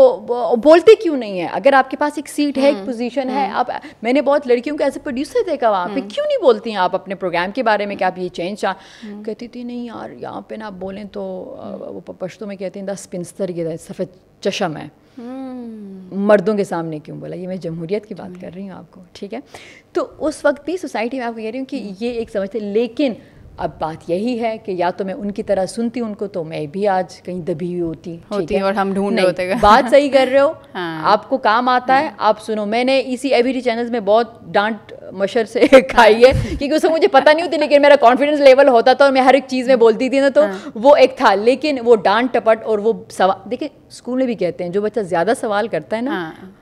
बोलते क्यों नहीं है अगर आपके पास एक सीट है एक पोजीशन हम्म, है हम्म। आप मैंने बहुत लड़कियों को एज ए प्रोड्यूसर देखा वहाँ पे हम्म। क्यों नहीं बोलती हैं आप अपने प्रोग्राम के बारे में कि आप ये चेंज चाह कहती थी नहीं यार यहाँ पे ना आप बोलें तो वो पश्तों में कहते हैं दस पिंस्तर गिर सफ़ेद चशम है हम्म। मर्दों के सामने क्यों बोला ये मैं जमहूरियत की बात कर रही हूँ आपको ठीक है तो उस वक्त भी सोसाइटी में आपको कह रही हूँ कि ये एक समझते लेकिन अब बात यही है कि या तो मैं उनकी तरह सुनती उनको तो मैं भी आज कहीं दबी हुई होती होती और हम ढूंढ रहे होते बात सही कर रहे हो *laughs* हाँ। आपको काम आता हाँ। है आप सुनो मैंने इसी एवरी चैनल्स में बहुत डांट मशर से हाँ। खाई है क्योंकि उससे मुझे पता नहीं होती लेकिन मेरा कॉन्फिडेंस लेवल होता था और मैं हर एक चीज़ में बोलती थी ना तो हाँ। वो एक था लेकिन वो डांट टपट और वो सवाल देखिए स्कूल में भी कहते हैं जो बच्चा ज़्यादा सवाल करता है ना हाँ।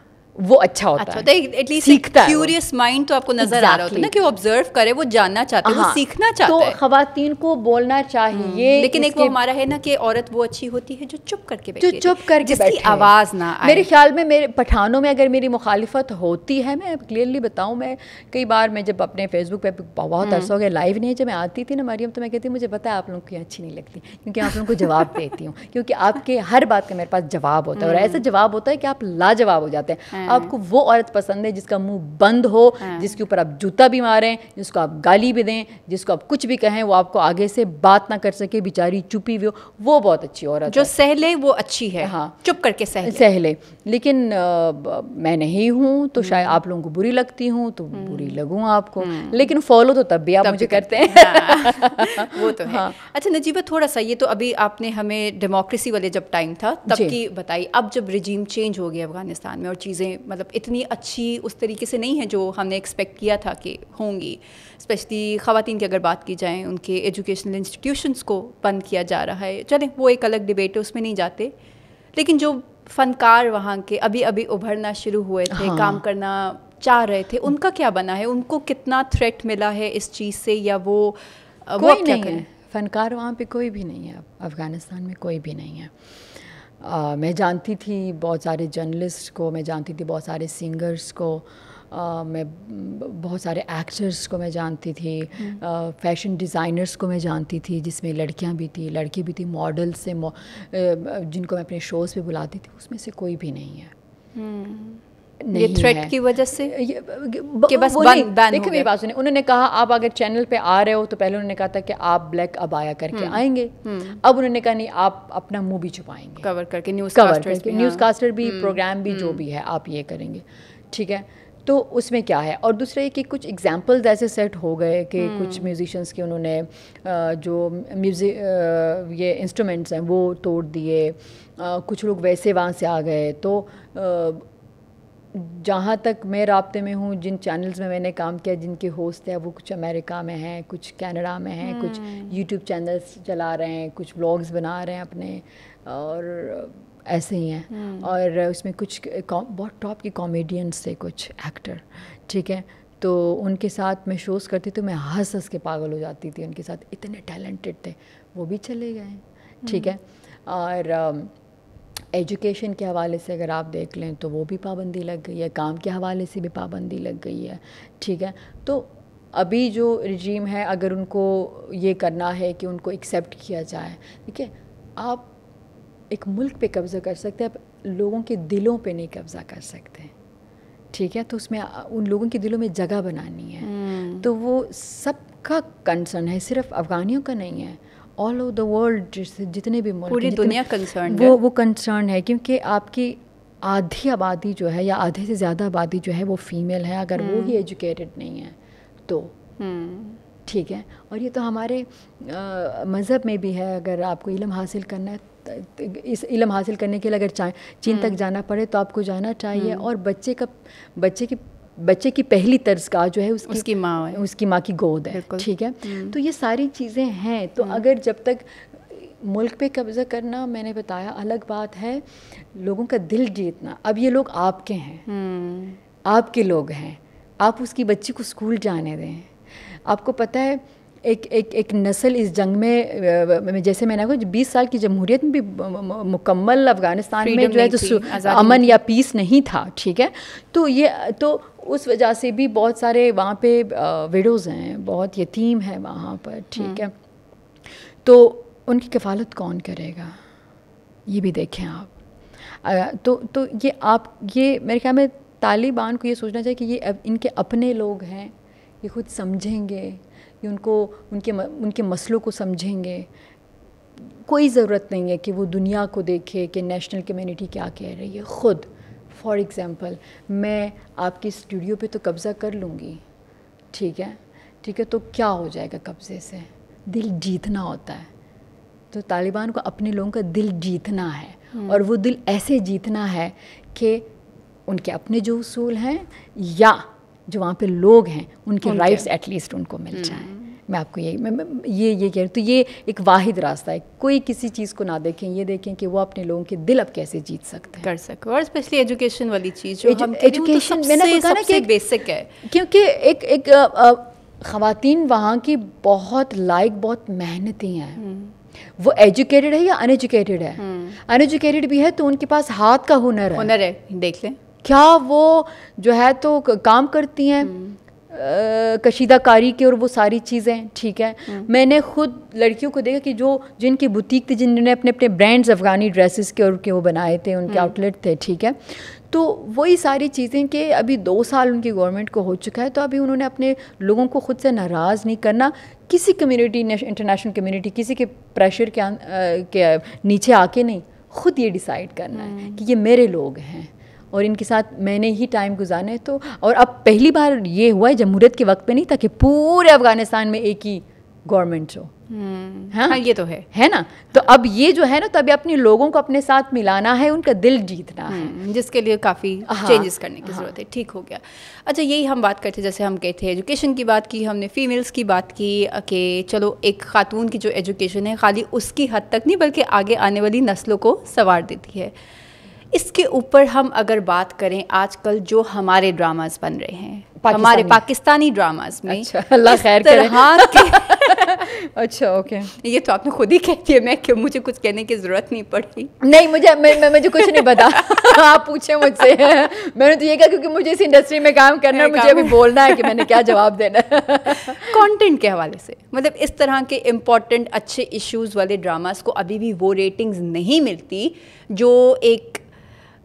वो अच्छा होता अच्छा, है तो एटलीस्ट सीखता क्यूरियस माइंड तो आपको नजर exactly. आ रहा होता है ना कि वो ऑब्जर्व करे वो जानना चाहते हैं वो हाँ, सीखना चाहते हैं तो खातन को बोलना चाहिए हम्म, लेकिन एक वो हमारा है ना कि औरत वो अच्छी होती है जो चुप करके जो चुप करके जिसकी आवाज ना आए मेरे ख्याल में मेरे पठानों में अगर मेरी मुखालिफत होती है मैं क्लियरली बताऊँ मैं कई बार मैं जब अपने फेसबुक पर बहुत हम्म। अरसा हो गया लाइव नहीं जब मैं आती थी ना मरियम तो मैं कहती मुझे पता है आप लोगों की अच्छी नहीं लगती क्योंकि आप लोगों को जवाब देती हूँ क्योंकि आपके हर बात का मेरे पास जवाब होता है और हम्म। ऐसा जवाब होता है कि आप लाजवाब हो जाते हैं हाँ। आपको वो औरत पसंद है जिसका मुंह बंद हो जिसके ऊपर आप जूता भी मारें जिसको आप गाली भी दें जिसको आप कुछ भी कहें वो आपको आगे से बात ना कर सके बेचारी चुपी हुई हो वो बहुत अच्छी औरत जो सहले वो अच्छी है हाँ चुप करके सहले सहले लेकिन आ, मैं नहीं हूँ तो हम्म। शायद आप लोगों को बुरी लगती हूँ तो हम्म। बुरी लगूँ आपको हम्म। लेकिन फॉलो तो तब भी आप मुझे करते हैं हाँ, वो तो है हाँ। अच्छा नजीबा थोड़ा सा ये तो अभी आपने हमें डेमोक्रेसी वाले जब टाइम था तब की बताई अब जब रिजीम चेंज हो गया अफगानिस्तान में और चीज़ें मतलब इतनी अच्छी उस तरीके से नहीं है जो हमने एक्सपेक्ट किया था कि होंगी स्पेशली ख़वान की अगर बात की जाए उनके एजुकेशनल इंस्टीट्यूशंस को बंद किया जा रहा है चलें वो एक अलग डिबेट है उसमें नहीं जाते लेकिन जो फ़नकार वहाँ के अभी अभी उभरना शुरू हुए थे हाँ। काम करना चाह रहे थे उनका क्या बना है उनको कितना थ्रेट मिला है इस चीज़ से या वो कोई वो नहीं है फनकार वहाँ पे कोई भी नहीं है अफ़गानिस्तान में कोई भी नहीं है आ, मैं जानती थी बहुत सारे जर्नलिस्ट को मैं जानती थी बहुत सारे सिंगर्स को आ, मैं बहुत सारे एक्टर्स को मैं जानती थी फैशन हम्म। डिज़ाइनर्स को मैं जानती थी जिसमें लड़कियां भी थी लड़के भी थी मॉडल्स से जिनको मैं अपने शोज़ पे बुलाती थी उसमें से कोई भी नहीं है हम्म। ये थ्रेट की वजह से कि बस बैन देखो मेरी बात सुनिए उन्होंने कहा आप अगर चैनल पे आ रहे हो तो पहले उन्होंने कहा था कि आप ब्लैक अबाया करके हम्म। आएंगे हम्म। अब उन्होंने कहा नहीं आप अपना मुंह भी छुपाएंगे कवर करके न्यूज़ कवर न्यूज़ कास्टर भी प्रोग्राम हम्म। भी जो भी है आप ये करेंगे ठीक है तो उसमें क्या है और दूसरा ये कि कुछ एग्जाम्पल्स ऐसे सेट हो गए कि कुछ म्यूजिशंस के उन्होंने जो म्यूज़िक ये इंस्ट्रूमेंट्स हैं वो तोड़ दिए कुछ लोग वैसे वहाँ से आ गए तो जहाँ तक मैं रबते में हूँ जिन चैनल्स में मैंने काम किया जिनके होस्ट हैं वो कुछ अमेरिका में हैं कुछ कनाडा में हैं कुछ यूट्यूब hmm. चैनल्स चला रहे हैं कुछ व्लॉग्स बना रहे हैं अपने और ऐसे ही हैं hmm. और उसमें कुछ बहुत टॉप के कॉमेडियंस थे कुछ एक्टर ठीक है तो उनके साथ मैं शोज़ करती तो मैं हंस हंस के पागल हो जाती थी उनके साथ इतने टैलेंटेड थे वो भी चले गए ठीक hmm. है और um, एजुकेशन के हवाले से अगर आप देख लें तो वो भी पाबंदी लग गई है काम के हवाले से भी पाबंदी लग गई है ठीक है तो अभी जो रिजीम है अगर उनको ये करना है कि उनको एक्सेप्ट किया जाए ठीक है आप एक मुल्क पे कब्ज़ा कर सकते हैं आप लोगों के दिलों पे नहीं कब्ज़ा कर सकते ठीक है तो उसमें उन लोगों के दिलों में जगह बनानी है हम्म। तो वो सबका कंसर्न है सिर्फ अफ़गानियों का नहीं है ऑल ओवर द वर्ल्ड जितने भी मुल्क पूरी दुनिया कंसर्न वो वो कंसर्न है क्योंकि आपकी आधी आबादी जो है या आधे से ज़्यादा आबादी जो है वो फीमेल है अगर वो ही एजुकेटेड हम्म। नहीं है तो हम्म। ठीक है और ये तो हमारे मज़हब में भी है अगर आपको इलम हासिल करना है इस इलम हासिल करने के लिए अगर चाहे चीन तक हम्म। जाना पड़े तो आपको जाना चाहिए और बच्चे का बच्चे की बच्चे की पहली तर्ज का जो है उसकी उसकी माँ है उसकी माँ की गोद है ठीक है हम्म। तो ये सारी चीज़ें हैं तो हम्म। अगर जब तक मुल्क पे कब्ज़ा करना मैंने बताया अलग बात है लोगों का दिल जीतना अब ये लोग आपके हैं हम्म। आपके लोग हैं आप उसकी बच्ची को स्कूल जाने दें आपको पता है एक एक एक नस्ल इस जंग में जैसे मैंने कहा बीस साल की जमहूरियत में भी मुकम्मल अफ़गानिस्तान में जो है तो अमन या पीस नहीं था ठीक है तो ये तो उस वजह से भी बहुत सारे वहाँ पे विडोज़ हैं बहुत यतीम हैं वहाँ पर ठीक है तो उनकी कफालत कौन करेगा ये भी देखें आप तो तो ये आप ये मेरे ख्याल में तालिबान को ये सोचना चाहिए कि ये इनके अपने लोग हैं ये खुद समझेंगे कि उनको उनके उनके मसलों को समझेंगे कोई ज़रूरत नहीं है कि वो दुनिया को देखे कि नेशनल कम्युनिटी क्या कह रही है ख़ुद फॉर एग्ज़ाम्पल मैं आपके स्टूडियो पे तो कब्ज़ा कर लूँगी ठीक है ठीक है तो क्या हो जाएगा कब्ज़े से दिल जीतना होता है तो तालिबान को अपने लोगों का दिल जीतना है हम्म। और वो दिल ऐसे जीतना है कि उनके अपने जो उसूल हैं या जो वहाँ पे लोग हैं उनके राइट्स एटलीस्ट उनको मिल हम्म। जाए मैं आपको ये मैं, मैं ये ये कह रही तो ये एक वाहिद रास्ता है कोई किसी चीज़ को ना देखें ये देखें कि वो अपने लोगों के दिल अब कैसे जीत सकते हैं कर सके और स्पेशली एजुकेशन वाली चीज़ जो हम एजुकेशन तो मैंने कहा ना कि एक बेसिक है क्योंकि एक एक ख़वातीन वहाँ की बहुत लाइक बहुत मेहनती हैं हम्म। वो एजुकेटेड है या अनएजुकेटेड है अनएजुकेटेड हम्म। भी है तो उनके पास हाथ का हुनर है हुनर है देख लें क्या वो जो है तो काम करती हैं हम्म। कशीदाकारी के और वो सारी चीज़ें ठीक है हम्म। मैंने खुद लड़कियों को देखा कि जो जिनकी बुटीक थी जिन्होंने अपने अपने ब्रांड्स अफ़गानी ड्रेसेस के और के वो बनाए थे उनके हम्म। आउटलेट थे ठीक है तो वही सारी चीज़ें कि अभी दो साल उनकी गवर्नमेंट को हो चुका है तो अभी उन्होंने अपने लोगों को ख़ुद से नाराज़ नहीं करना किसी कम्युनिटी इंटरनेशनल कम्युनिटी किसी के प्रेशर के, आ, के नीचे आके नहीं खुद ये डिसाइड करना है कि ये मेरे लोग हैं और इनके साथ मैंने ही टाइम गुजारना है तो और अब पहली बार ये हुआ है जमहूरियत के वक्त पे नहीं था कि पूरे अफगानिस्तान में एक ही गवर्नमेंट हो हम्म, हाँ? हाँ ये तो है है ना तो अब ये जो है ना तो अभी अपने लोगों को अपने साथ मिलाना है उनका दिल जीतना है हम्म, जिसके लिए काफ़ी हाँ, चेंजेस करने की हाँ, ज़रूरत है ठीक हो गया अच्छा यही हम बात करते जैसे हम कहते हैं एजुकेशन की बात की हमने फीमेल्स की बात की कि चलो एक खातून की जो एजुकेशन है खाली उसकी हद तक नहीं बल्कि आगे आने वाली नस्लों को संवार देती है इसके ऊपर हम अगर बात करें आजकल जो हमारे ड्रामास बन रहे हैं हमारे पाकिस्तानी ड्रामास में अच्छा खैर *laughs* अच्छा ओके ये तो आपने खुद ही कह दिया मैं क्यों मुझे कुछ कहने की ज़रूरत नहीं पड़ी नहीं मुझे मैं, मैं मुझे कुछ नहीं पता *laughs* आप पूछे मुझसे मैंने तो ये कहा क्योंकि मुझे इस इंडस्ट्री में काम करना है मुझे अभी बोलना है कि मैंने क्या जवाब देना है कॉन्टेंट *laughs* के हवाले से मतलब इस तरह के इम्पोर्टेंट अच्छे इशूज़ वाले ड्रामास को अभी भी वो रेटिंग्स नहीं मिलती जो एक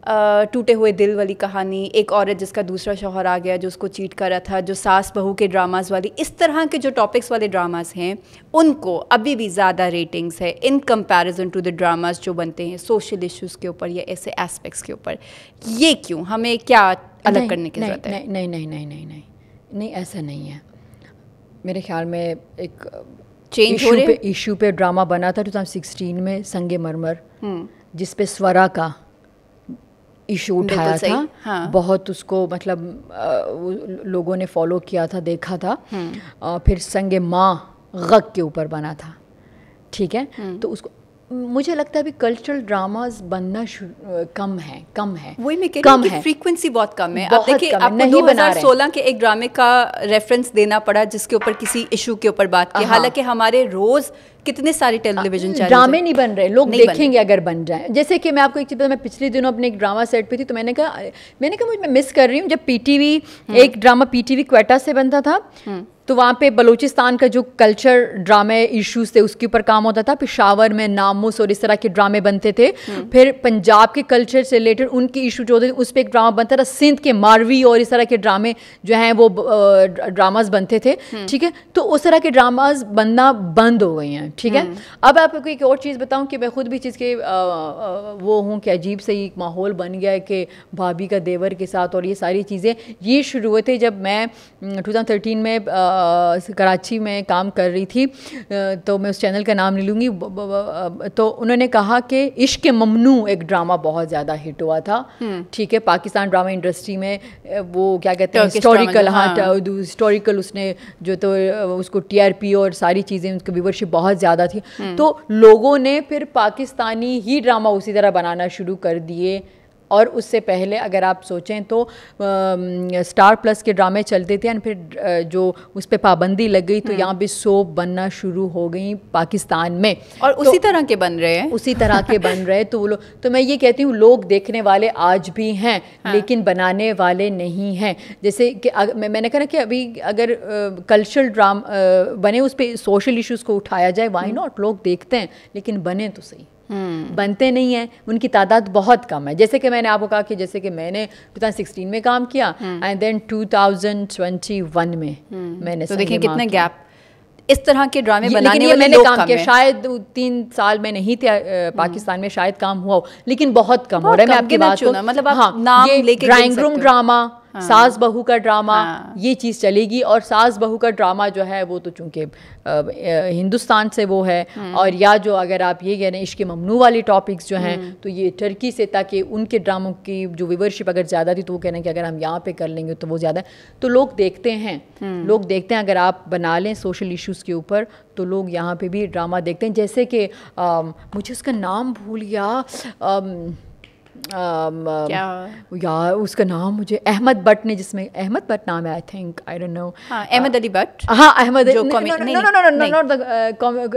टूटे हुए दिल वाली कहानी एक औरत जिसका दूसरा शोहर आ गया जो उसको चीट कर रहा था जो सास बहू के ड्रामास वाली इस तरह के जो टॉपिक्स वाले ड्रामास हैं उनको अभी भी ज़्यादा रेटिंग्स है in comparison to the dramas जो बनते हैं सोशल इश्यूज़ के ऊपर या ऐसे एस्पेक्ट्स के ऊपर ये क्यों हमें क्या अलग करने की ज़रूरत है नहीं नहीं नहीं नहीं नहीं नहीं ऐसा नहीं है मेरे ख्याल में एक चेंज हो इशू पे ड्रामा बना था टू में संगे मरमर हम्म। जिसपे स्वरा का इशू उठाया था हाँ। बहुत उसको मतलब लोगों ने फॉलो किया था देखा था आ, हम्म। फिर संग माँ गग के ऊपर बना था ठीक है हम्म। तो उसको मुझे लगता है अभी कल्चरल ड्रामाज बनना कम है कम है वही मैं कह कम है फ्रीक्वेंसी बहुत कम है आप देखिए आप नहीं सोलह के एक ड्रामे का रेफरेंस देना पड़ा जिसके ऊपर किसी इशू के ऊपर बात की हाँ। हालांकि हमारे रोज कितने सारे टेलीविजन चैनल ड्रामे नहीं बन रहे लोग देखेंगे अगर बन जाए जैसे कि मैं आपको एक चीज़ मैं पिछले दिनों अपने एक ड्रामा सेट पे थी तो मैंने कहा मैंने कहा मुझे मैं मिस कर रही हूँ जब पीटीवी हम्म। एक ड्रामा पीटीवी क्वेटा से बनता था हम्म। तो वहाँ पे बलूचिस्तान का जो कल्चर ड्रामे इश्यूज थे उसके ऊपर काम होता था पिशावर में नामोस और इस तरह के ड्रामे बनते थे हम्म। फिर पंजाब के कल्चर से रिलेटेड उनके इशू जो होते थे उस पर एक ड्रामा बनता था सिंध के मारवी और इस तरह के ड्रामे जो हैं वो ड्रामाज बनते थे हम्म। ठीक है तो उस तरह के ड्रामाज बनना बंद हो गई हैं ठीक है हम्म। अब आपको एक और चीज़ बताऊँ कि मैं खुद भी चीज़ के वो हूँ कि अजीब से ही माहौल बन गया है कि भाभी का देवर के साथ और ये सारी चीज़ें ये शुरू हुए थे जब मैं टू में कराची में काम कर रही थी तो मैं उस चैनल का नाम नहीं लूँगी तो उन्होंने कहा कि इश्क ममनू एक ड्रामा बहुत ज़्यादा हिट हुआ था हम्म। ठीक है पाकिस्तान ड्रामा इंडस्ट्री में वो क्या कहते हैं हिस्टोरिकल हाँ हिस्टोरिकल हाँ। तो उसने जो तो उसको टीआरपी और सारी चीज़ें उसकी व्यूवरशिप बहुत ज़्यादा थी हम्म। तो लोगों ने फिर पाकिस्तानी ही ड्रामा उसी तरह बनाना शुरू कर दिए और उससे पहले अगर आप सोचें तो आ, स्टार प्लस के ड्रामे चलते थे एंड फिर जो उस पर पाबंदी लग गई तो हम्म। यहाँ भी सोप बनना शुरू हो गई पाकिस्तान में और तो, उसी तरह के बन रहे हैं उसी तरह के बन रहे तो वो तो मैं ये कहती हूँ लोग देखने वाले आज भी हैं हाँ। लेकिन बनाने वाले नहीं हैं जैसे कि अग, मैं, मैंने कहा कि अभी अगर कल्चरल ड्राम आ, बने उस पर सोशल इशूज़ को उठाया जाए वाई नॉट हम्म। लोग देखते हैं लेकिन बने तो सही हम्म। बनते नहीं हैं उनकी तादाद बहुत कम है जैसे कि मैंने आपको कहा कि जैसे कि मैंने टू सिक्सटीन में काम किया and then two thousand twenty one में हम्म। मैंने तो देखिए कितने गैप इस तरह के ड्रामे बनाने वाले मैंने काम किया शायद तीन साल में नहीं थे हम्म। पाकिस्तान में शायद काम हुआ हो लेकिन बहुत कम हो रहा है मैं आपकी बात मतलब आप हाँ, नाम लेके ड्राइंग रूम ड्रामा हाँ, सास बहू का ड्रामा हाँ, ये चीज़ चलेगी और सास बहू का ड्रामा जो है वो तो चूँकि हिंदुस्तान से वो है हम्म। और या जो अगर आप ये कह रहे हैं इश्क ममनू वाले टॉपिक्स जो हैं हम्म। तो ये टर्की से ताकि उनके ड्रामों की जो व्यवरशिप अगर ज़्यादा थी तो वो कह रहे हैं कि अगर हम यहाँ पर कर लेंगे तो वो ज़्यादा तो लोग देखते हैं हम्म। लोग देखते हैं अगर आप बना लें सोशल इशूज़ के ऊपर तो लोग यहाँ पर भी ड्रामा देखते हैं जैसे कि मुझे उसका नाम भूल गया Um, um, यार उसका नाम मुझे अहमद भट्ट ने जिसमें अहमद बट नाम है I think I don't know Ahmed Ali Butt हाँ अहमद uh, हाँ,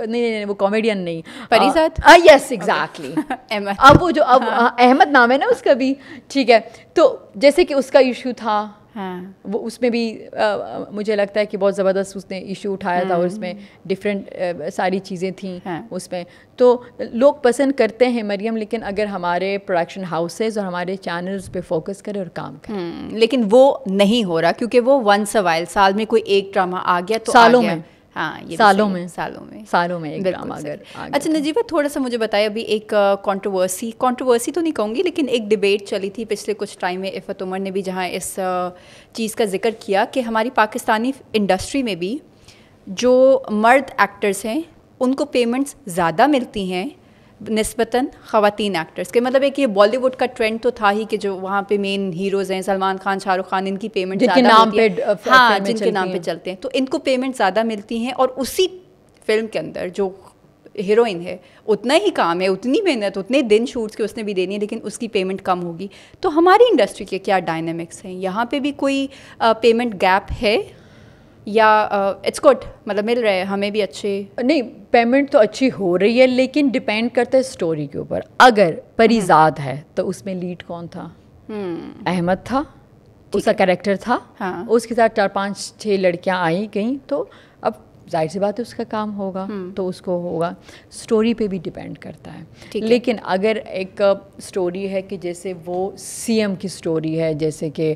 नहीं वो कॉमेडियन नहीं परिजात यस एग्जैक्टली अब वो जो अब हाँ। हाँ, अहमद नाम है ना उसका भी ठीक है तो जैसे कि उसका इशू था हाँ वो उसमें भी आ, मुझे लगता है कि बहुत ज़बरदस्त उसने इशू उठाया था और हम्म। उसमें डिफरेंट सारी चीज़ें थी हाँ। उसमें तो लोग पसंद करते हैं मरियम लेकिन अगर हमारे प्रोडक्शन हाउसेज और हमारे चैनल्स पे फोकस करें और काम करें हम्म, लेकिन वो नहीं हो रहा क्योंकि वो वंस अ वाइल साल में कोई एक ड्रामा आ गया तो सालों में हाँ सालों में सालों में सालों में एक ड्रामा अगर अच्छा नजीबा थोड़ा सा मुझे बताया अभी एक कंट्रोवर्सी कंट्रोवर्सी तो नहीं कहूँगी लेकिन एक डिबेट चली थी पिछले कुछ टाइम में इफ़त उमर ने भी जहाँ इस चीज़ का जिक्र किया कि हमारी पाकिस्तानी इंडस्ट्री में भी जो मर्द एक्टर्स हैं उनको पेमेंट्स ज़्यादा मिलती हैं नस्बता ख़वान एक्टर्स के मतलब एक ये बॉलीवुड का ट्रेंड तो था ही कि जो वहाँ पे मेन हीरोज़ हैं सलमान खान शाहरुख खान इनकी पेमेंट जिनके नाम पे हाँ जिनके नाम पे चलते हैं तो इनको पेमेंट ज़्यादा मिलती हैं और उसी फिल्म के अंदर जो हीरोइन है उतना ही काम है उतनी मेहनत उतने दिन शूट्स के उसने भी देनी है लेकिन उसकी पेमेंट कम होगी तो हमारी इंडस्ट्री के क्या डायनेमिक्स हैं यहाँ पे भी कोई पेमेंट गैप है या इट्स गुड मतलब मिल रहे हैं हमें भी अच्छे नहीं पेमेंट तो अच्छी हो रही है लेकिन डिपेंड करता है स्टोरी के ऊपर अगर परिजाद हम्म। है तो उसमें लीड कौन था हम्म। अहमद था उसका कैरेक्टर था हाँ। उसके साथ चार पांच छह लड़कियां आई गई तो जाहिर सी बात है उसका काम होगा हम्म। तो उसको होगा स्टोरी पे भी डिपेंड करता है लेकिन अगर एक स्टोरी है कि जैसे वो सीएम की स्टोरी है जैसे कि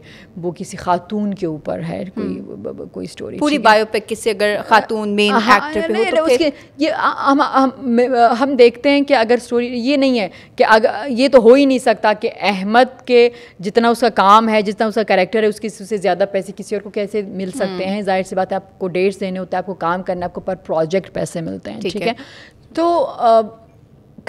वो किसी खातून के ऊपर है हम्म। कोई कोई स्टोरी पूरी बायोपिक किसी अगर खातून मेन हाँ, हाँ, एक्टर पे हो तो उसके ये हम हम हम देखते हैं कि अगर स्टोरी ये नहीं है कि अगर ये तो हो ही नहीं सकता कि अहमद के जितना उसका काम है जितना उसका करेक्टर है उसके उससे ज़्यादा पैसे किसी और को कैसे मिल सकते हम्म। हैं जाहिर सी बात है आपको डेट्स देने होते हैं आपको काम करना आपको पर प्रोजेक्ट पैसे मिलते हैं ठीक है, तो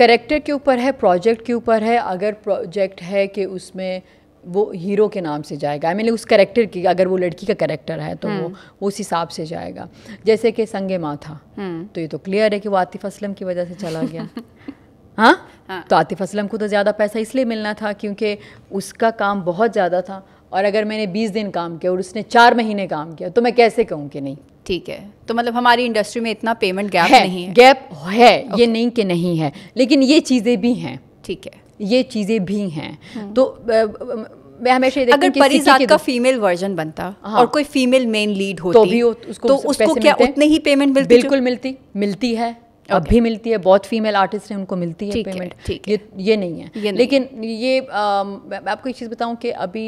करेक्टर के ऊपर है प्रोजेक्ट के ऊपर है अगर प्रोजेक्ट है कि उसमें वो हीरो के नाम से जाएगा आई I मीन mean, उस करेक्टर की अगर वो लड़की का करेक्टर है तो वो हम्म। उस हिसाब से जाएगा जैसे कि संगे माँ था हम्म। तो ये तो क्लियर है कि वो आतिफ असलम की वजह से चला गया *laughs* हाँ? हाँ तो आतिफ असलम को तो ज़्यादा पैसा इसलिए मिलना था क्योंकि उसका काम बहुत ज़्यादा था और अगर मैंने बीस दिन काम किया और उसने चार महीने काम किया तो मैं कैसे कहूँ कि नहीं ठीक है तो मतलब हमारी इंडस्ट्री में इतना पेमेंट गैप है, नहीं है गैप है okay. ये नहीं कि नहीं है लेकिन ये चीज़ें भी हैं ठीक है ये चीज़ें भी हैं हम्म। तो मैं हमेशा ये अगर परिजात का फीमेल वर्जन बनता हाँ। और कोई फीमेल मेन लीड होती तो भी उसको तो उसको क्या उतने ही पेमेंट मिलती बिल्कुल मिलती मिलती है Okay. अब भी मिलती है बहुत फीमेल आर्टिस्ट हैं उनको मिलती है पेमेंट ये ये नहीं है ये नहीं लेकिन ये आ, मैं आपको एक चीज़ बताऊं कि अभी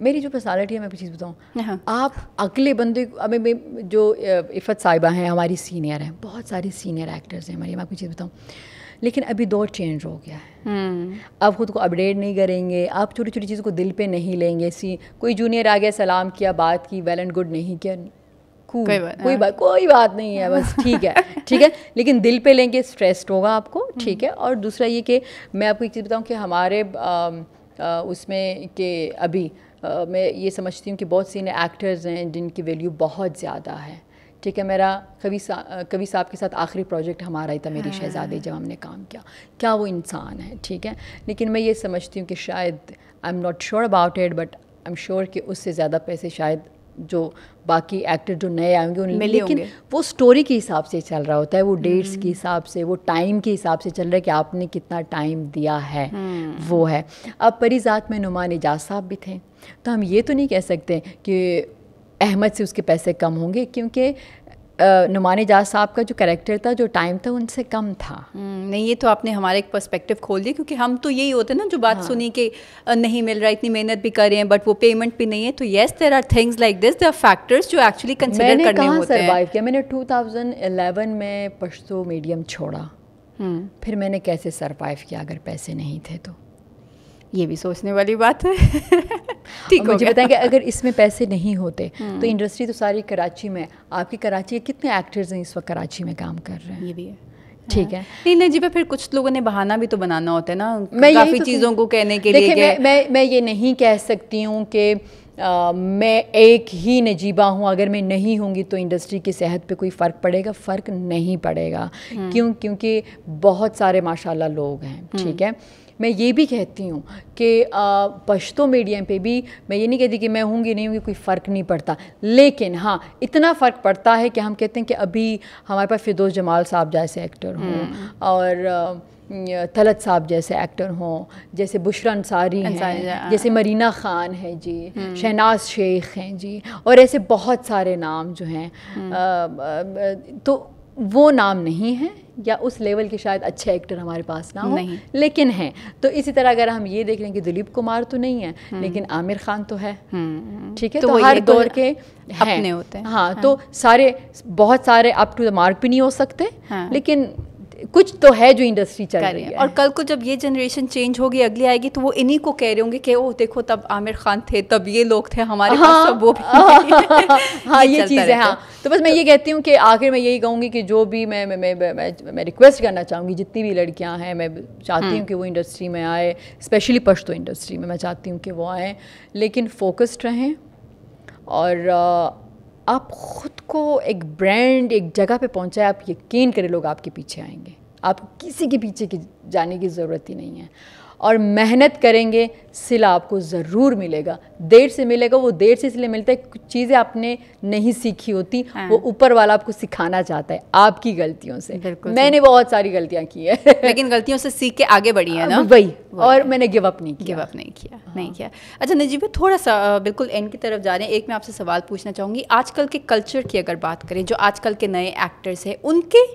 मेरी जो पर्सनैलिटी है मैं चीज़ बताऊँ हाँ। आप अगले बंदे मैं जो इफ़त साहिबा हैं हमारी सीनियर हैं बहुत सारे सीनियर एक्टर्स हैं हमारी मैं आपको चीज़ बताऊँ लेकिन अभी दौर चेंज हो गया है हम्म। आप खुद को अपडेट नहीं करेंगे आप छोटी छोटी चीज़ों को दिल पे नहीं लेंगे सी कोई जूनियर आ गया सलाम किया बात की वेल एंड गुड नहीं किया कोई बात कोई हाँ। बात कोई बात नहीं है बस *laughs* ठीक है ठीक है लेकिन दिल पे लेंगे स्ट्रेस्ड होगा आपको हम्म। ठीक है और दूसरा ये कि मैं आपको एक चीज़ बताऊँ कि हमारे उसमें के अभी आ, मैं ये समझती हूँ कि बहुत सी एक्टर्स हैं जिनकी वैल्यू बहुत ज़्यादा है ठीक है मेरा कवि सा, कवि साहब के साथ आखिरी प्रोजेक्ट हमारा ही था मेरी हाँ। शहजादे जब हमने काम किया क्या वो इंसान है ठीक है लेकिन मैं ये समझती हूँ कि शायद I am not sure about it but I am sure कि उससे ज़्यादा पैसे शायद जो बाकी एक्टर जो नए आएंगे उन्हें लेकिन वो स्टोरी के हिसाब से चल रहा होता है वो डेट्स हम्म। के हिसाब से वो टाइम के हिसाब से चल रहा है कि आपने कितना टाइम दिया है हम्म। वो है अब परिजात में नुमान एजाज साहब भी थे तो हम ये तो नहीं कह सकते कि अहमद से उसके पैसे कम होंगे क्योंकि नुमान एजाज साहब का जो करेक्टर था जो टाइम था उनसे कम था हम्म, नहीं ये तो आपने हमारे एक पर्सपेक्टिव खोल दिया क्योंकि हम तो यही होते हैं ना जो बात हाँ। सुनी कि नहीं मिल रहा इतनी मेहनत भी कर रहे हैं बट वो पेमेंट भी नहीं है तो yes there are things like this there factors जो एक्चुअली कंसिडर करने होते सर्वाइव किया मैंने 2011 में पश्तो मीडियम छोड़ा हम्म। फिर मैंने कैसे सर्वाइव किया अगर पैसे नहीं थे तो ये भी सोचने वाली बात है *laughs* ठीक मुझे बताएं कि अगर इसमें पैसे नहीं होते हम्म। तो इंडस्ट्री तो सारी कराची में आपकी कराची कितने एक्टर्स हैं इस वक्त कराची में काम कर रहे हैं ये भी है ठीक हाँ। है नहीं नहीं जी पर फिर कुछ लोगों ने बहाना भी तो बनाना होता है ना मैं काफ़ी तो चीज़ों को कहने के लिए मैं, मैं मैं ये नहीं कह सकती हूँ कि आ, मैं एक ही नजीबा हूँ अगर मैं नहीं होंगी तो इंडस्ट्री की सेहत पे कोई फ़र्क पड़ेगा फ़र्क नहीं पड़ेगा हम्म। क्यों क्योंकि बहुत सारे माशाल्लाह लोग हैं हम्म। ठीक है मैं ये भी कहती हूँ कि पश्तो मीडियम पे भी मैं ये नहीं कहती कि मैं होंगी नहीं होंगी कोई फ़र्क नहीं पड़ता लेकिन हाँ इतना फ़र्क पड़ता है कि हम कहते हैं कि अभी हमारे पास फिदोज जमाल साहब जैसे एक्टर हों हम्म। और तलत साहब जैसे एक्टर हों जैसे बुशरा अंसारी हैं हाँ। जैसे मरीना ख़ान है जी हम्म। शहनाज शेख हैं जी और ऐसे बहुत सारे नाम जो हैं हम्म। तो वो नाम नहीं है या उस लेवल के शायद अच्छे एक्टर हमारे पास ना हो नहीं। लेकिन हैं तो इसी तरह अगर हम ये देख लें कि दिलीप कुमार तो नहीं है हम्म। लेकिन आमिर खान तो है हम्म। ठीक है तो, तो हर दौर के अपने होते हैं हाँ, हाँ तो सारे बहुत सारे अप टू द मार्क भी नहीं हो सकते हाँ। लेकिन कुछ तो है जो इंडस्ट्री चल रही है और कल को जब ये जनरेशन चेंज होगी अगली आएगी तो वो इन्हीं को कह रहे होंगे कि ओ देखो तब आमिर खान थे तब ये लोग थे हमारे हाँ, पास वो भी *laughs* हाँ, *laughs* हाँ ये चीज़ है हाँ तो बस मैं ये कहती हूँ कि आखिर मैं यही कहूँगी कि जो भी मैं मैं मैं, मैं, मैं रिक्वेस्ट करना चाहूँगी जितनी भी लड़कियाँ हैं मैं चाहती हम्म। हूँ कि वो इंडस्ट्री में आए स्पेशली पश्तो इंडस्ट्री में मैं चाहती हूँ कि वो आएँ लेकिन फोकस्ड रहें और आप ख़ुद को एक ब्रांड एक जगह पे पहुँचाए आप यकीन करें लोग आपके पीछे आएंगे आप किसी के पीछे की जाने की ज़रूरत ही नहीं है और मेहनत करेंगे सिला आपको ज़रूर मिलेगा देर से मिलेगा वो देर से इसलिए मिलता है कुछ चीज़ें आपने नहीं सीखी होती हाँ। वो ऊपर वाला आपको सिखाना चाहता है आपकी गलतियों से मैंने बहुत सारी गलतियाँ की है *laughs* लेकिन गलतियों से सीख के आगे बढ़ी है ना वही और मैंने गिव अप नहीं गिव अप नहीं किया हाँ। नहीं किया अच्छा नजीब थोड़ा सा बिल्कुल एंड की तरफ जा रहे हैं एक मैं आपसे सवाल पूछना चाहूँगी आजकल के कल्चर की अगर बात करें जो आजकल के नए एक्टर्स हैं उनके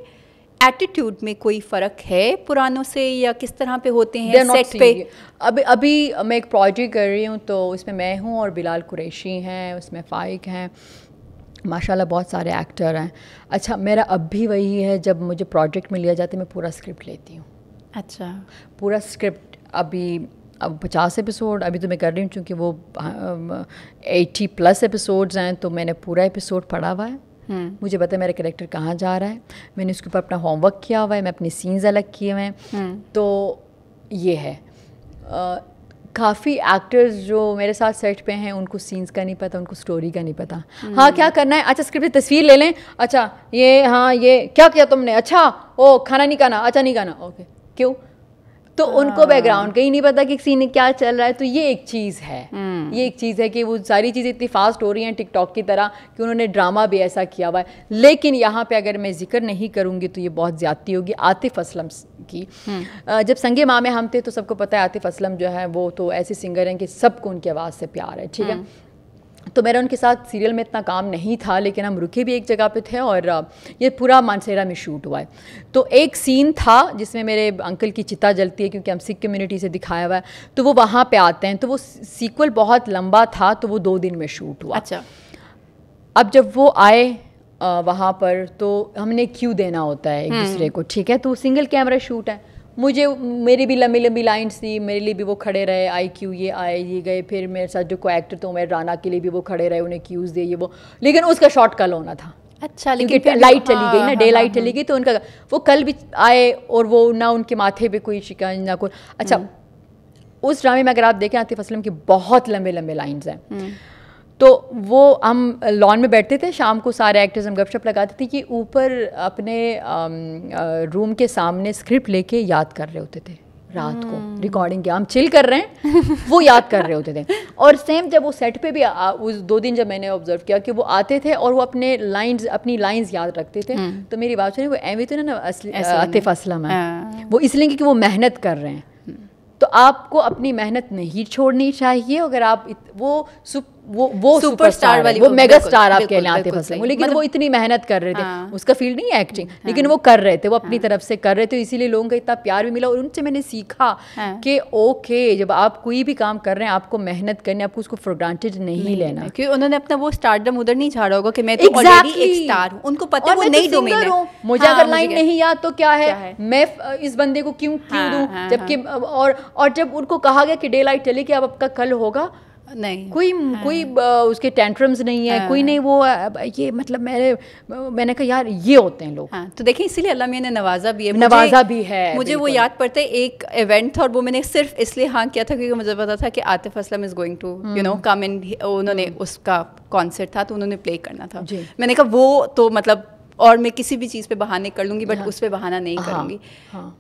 एटीट्यूड में कोई फ़र्क है पुरानों से या किस तरह पे होते हैं सेट पे अभी अभी मैं एक प्रोजेक्ट कर रही हूँ तो उसमें मैं हूँ और बिलाल कुरैशी हैं उसमें फ़ाइक हैं माशाल्लाह बहुत सारे एक्टर हैं अच्छा मेरा अब भी वही है जब मुझे प्रोजेक्ट में लिया जाता है मैं पूरा स्क्रिप्ट लेती हूँ अच्छा पूरा स्क्रिप्ट अभी अब पचास एपिसोड अभी तो मैं कर रही हूँ चूँकि वो एटी प्लस एपिसोड्स हैं तो मैंने पूरा एपिसोड पढ़ा हुआ है हम्म। मुझे पता है मेरा करेक्टर कहाँ जा रहा है मैंने उसके ऊपर अपना होमवर्क किया हुआ है मैं अपने सीन्स अलग किए हुए हैं हम्म। तो ये है काफ़ी एक्टर्स जो मेरे साथ सेट पे हैं उनको सीन्स का नहीं पता उनको स्टोरी का नहीं पता हम्म। हाँ क्या करना है अच्छा स्क्रिप्ट तस्वीर ले लें अच्छा ये हाँ ये क्या किया तुमने अच्छा ओ खाना नहीं खाना अच्छा नहीं खाना ओके क्यों तो उनको बैकग्राउंड हाँ। कहीं नहीं पता कि सीन क्या चल रहा है तो ये एक चीज़ है हम्म। ये एक चीज़ है कि वो सारी चीज़ें इतनी फास्ट हो रही हैं टिकटॉक की तरह कि उन्होंने ड्रामा भी ऐसा किया हुआ है लेकिन यहाँ पे अगर मैं जिक्र नहीं करूँगी तो ये बहुत ज़्यादती होगी आतिफ असलम की हम्म। जब संगे माँ में हम थे तो सबको पता है आतिफ असलम जो है वो तो ऐसे सिंगर हैं कि सबको उनकी आवाज़ से प्यार है ठीक है हम्म। तो मेरा उनके साथ सीरियल में इतना काम नहीं था लेकिन हम रुके भी एक जगह पे थे और ये पूरा मानसेरा में शूट हुआ है तो एक सीन था जिसमें मेरे अंकल की चिता जलती है क्योंकि हम सिख कम्युनिटी से दिखाया हुआ है तो वो वहाँ पे आते हैं तो वो सीक्वल बहुत लंबा था तो वो दो दिन में शूट हुआ अच्छा अब जब वो आए वहाँ पर तो हमने क्यों देना होता है एक हम्म। दूसरे को ठीक है तो सिंगल कैमरा शूट है मुझे मेरी भी लंबी लंबी लाइन थी मेरे लिए भी वो खड़े रहे आई क्यू ये आए ये गए फिर मेरे साथ जो को एक्टर थे उमेर राना के लिए भी वो खड़े रहे उन्हें क्यूज़ दिए ये वो लेकिन उसका शॉर्ट कल होना था अच्छा लेकिन फिर लाइट चली हाँ, गई ना डे हाँ, लाइट हाँ, चली गई तो उनका वो कल भी आए और वो ना उनके माथे पर कोई शिकंज ना कोई अच्छा हम्म। उस ड्रामे में अगर आप देखें आतिफ असलम की बहुत लंबे लंबे लाइन्स हैं हम्म। तो वो हम लॉन में बैठते थे शाम को सारे एक्टर्स हम गपशप लगाते थे कि ऊपर अपने रूम के सामने स्क्रिप्ट लेके याद कर रहे होते थे रात को रिकॉर्डिंग हम्म। के हम चिल कर रहे हैं वो याद कर रहे होते थे *laughs* और सेम जब वो सेट पे भी आ, उस दो दिन जब मैंने ऑब्जर्व किया कि वो आते थे और वो अपने लाइंस अपनी लाइंस याद रखते थे हम्म। तो मेरी बात सुनी वो एम तो ना आतिफ असलम है हाँ। वो इसलिए क्योंकि वो मेहनत कर रहे हैं हम्म। तो आपको अपनी मेहनत नहीं छोड़नी चाहिए अगर आप वो वो वो सुपरस्टार वाली वो मेगा स्टार आप कहने आते फंसे लेकिन मतलब, वो इतनी मेहनत कर रहे थे हाँ, उसका फील्ड नहीं है एक्टिंग हाँ, लेकिन वो कर रहे थे वो अपनी हाँ, तरफ से कर रहे थे इसीलिए लोगों का इतना प्यार भी मिला और उनसे मैंने सीखा हाँ। कि ओके जब आप कोई भी काम कर रहे हैं आपको मेहनत करनी आपको उसको फॉर ग्रांटेड नहीं लेना क्योंकि उन्होंने अपना वो स्टारडम उधर नहीं झाड़ा होगा कि मैं तो एक स्टार उनको पता है वो तो नई डोमेन है हाँ, मुझे अगर लाइन नहीं याद तो क्या है मैं इस बंदे को क्यों क्यों हाँ, दूं जबकि और और जब उनको कहा गया कि डे लाइट चले कि अब आपका कल होगा नहीं कोई हाँ। कोई उसके टेंट्रम्स नहीं है हाँ। कोई नहीं वो ये मतलब मेरे मैंने कहा यार ये होते हैं लोग हाँ। तो देखिए इसीलिए अल्लाह मियाँ ने नवाजा भी है नवाजा भी है मुझे वो याद पड़ता है एक इवेंट था और वो मैंने सिर्फ इसलिए हाँ किया था क्योंकि मुझे पता था कि Atif Aslam is going to you know come in उन्होंने हम्म। उसका कॉन्सर्ट था तो उन्होंने प्ले करना था मैंने कहा वो तो मतलब और मैं किसी भी चीज़ पे बहाने कर लूँगी बट हाँ। उस पर बहाना नहीं हाँ, करूँगी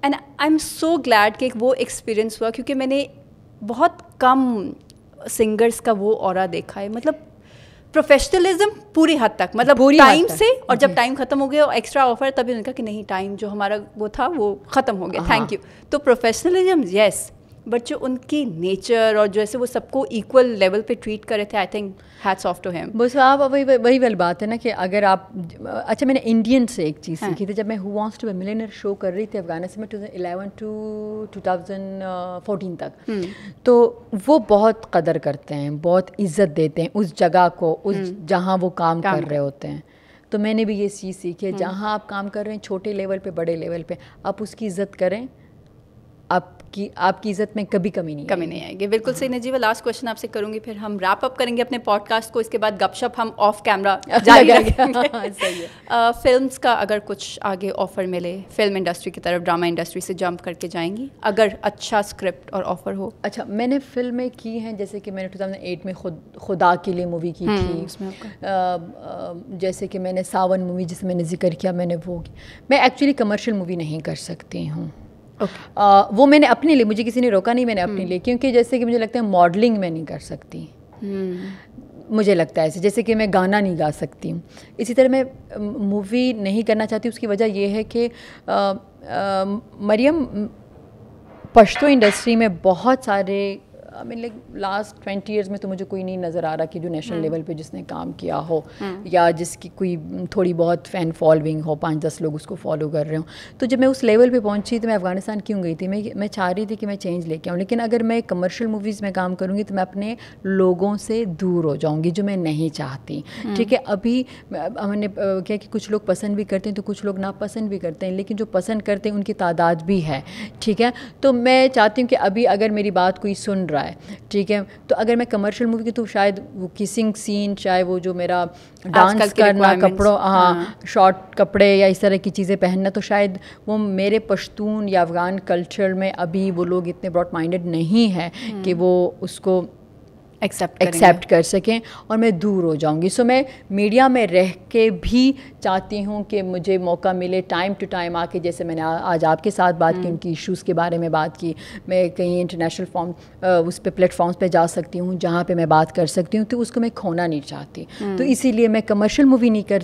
and I am so glad कि वो एक्सपीरियंस हुआ क्योंकि मैंने बहुत कम सिंगर्स का वो और देखा है मतलब प्रोफेशनलिज्म पूरी हद तक मतलब पूरी टाइम से और जब टाइम खत्म हो गया और एक्स्ट्रा ऑफर तभी उन्होंने कहा कि नहीं टाइम जो हमारा वो था वो ख़त्म हो गया थैंक यू हाँ। तो प्रोफेशनलिज्म यस बट जो उनकी नेचर और जैसे वो सबको इक्वल लेवल पे ट्रीट कर रहे थे I think hats off to him बस आप वही वही वाली बात है ना कि अगर आप अच्छा मैंने इंडियन से एक चीज़ सीखी हाँ। थी जब मैं who wants to millionaire show कर रही थी अफगानिस्तान में two eleven to two thousand fourteen तक हम्म। तो वो बहुत कदर करते हैं बहुत इज्जत देते हैं उस जगह को उस हम्म। जहाँ वो काम, काम कर रहे होते हैं तो मैंने भी ये चीज़ सीखी है हम्म। जहाँ आप काम कर रहे हैं छोटे लेवल पे बड़े लेवल पे आप उसकी इज़्ज़त करें आपकी आपकी इज्जत में कभी कमी नहीं कमी नहीं आएगी बिल्कुल हाँ। सही नजीब लास्ट क्वेश्चन आपसे करूंगी फिर हम रैप अप करेंगे अपने पॉडकास्ट को इसके बाद गपशप हम ऑफ कैमरा *laughs* जारी रखेंगे फिल्म हाँ, हाँ, *laughs* का अगर कुछ आगे ऑफर मिले फिल्म इंडस्ट्री की तरफ ड्रामा इंडस्ट्री से जंप करके जाएंगी अगर अच्छा स्क्रिप्ट और ऑफर हो अच्छा मैंने फिल्में की हैं जैसे कि मैंने टू में खुद खुदा के लिए मूवी की हम्म, थी उसमें जैसे कि मैंने सावन मूवी जिसमें मैंने जिक्र किया मैंने वो मैं एक्चुअली कमर्शियल मूवी नहीं कर सकती हूँ okay. वो मैंने अपने लिए मुझे किसी ने रोका नहीं मैंने अपने hmm. लिए क्योंकि जैसे कि मुझे लगता है मॉडलिंग में नहीं कर सकती hmm. मुझे लगता है ऐसे जैसे कि मैं गाना नहीं गा सकती हूँ इसी तरह मैं मूवी नहीं करना चाहती उसकी वजह यह है कि मरियम पश्तो इंडस्ट्री में बहुत सारे I mean like last twenty years में तो मुझे कोई नहीं नज़र आ रहा कि जो नेशनल लेवल hmm. पे जिसने काम किया हो hmm. या जिसकी कोई थोड़ी बहुत फ़ैन फॉलोइंग हो पाँच दस लोग उसको फॉलो कर रहे हो तो जब मैं उस लेवल पे पहुंची तो मैं अफ़गानिस्तान क्यों गई थी मैं मैं चाह रही थी कि मैं चेंज लेके आऊँ लेकिन अगर मैं कमर्शियल मूवीज़ में काम करूँगी तो मैं अपने लोगों से दूर हो जाऊँगी जो मैं नहीं चाहती hmm. ठीक है अभी हमने क्या कि कुछ लोग पसंद भी करते हैं तो कुछ लोग नापसंद भी करते हैं लेकिन जो पसंद करते हैं उनकी तादाद भी है ठीक है तो मैं चाहती हूँ कि अभी अगर मेरी बात कोई सुन रहा है है ठीक है तो अगर मैं कमर्शियल मूवी की तो शायद वो किसिंग सीन चाहे वो जो मेरा डांस करना कपड़ों हाँ शॉर्ट हाँ। कपड़े या इस तरह की चीज़ें पहनना तो शायद वो मेरे पश्तून या अफ़गान कल्चर में अभी वो लोग इतने ब्रॉड माइंडेड नहीं है कि हम्म। वो उसको एक्सेप्ट कर सकें और मैं दूर हो जाऊंगी सो मैं मीडिया में रह के भी चाहती हूं कि मुझे मौका मिले टाइम टू टाइम आके जैसे मैंने आ, आज आपके साथ बात की हम्म। उनकी इश्यूज़ के बारे में बात की मैं कहीं इंटरनेशनल फॉर्म उस पर प्लेटफॉर्म्स पे जा सकती हूँ जहाँ पे मैं बात कर सकती हूँ तो उसको मैं खोना नहीं चाहती तो हम्म। इसीलिए मैं कमर्शल मूवी नहीं कर,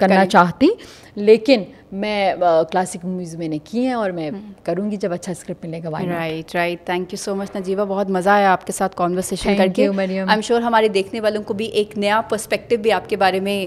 करना चाहती लेकिन मैं क्लासिक मूवीज़ मैंने की हैं और मैं हम्म। करूंगी जब अच्छा स्क्रिप्ट मिलेगा why right right thank you so much नजीवा बहुत मज़ा आया आपके साथ कॉन्वर्सेशन करके आई एम श्योर हमारे देखने वालों को भी एक नया पर्सपेक्टिव भी आपके बारे में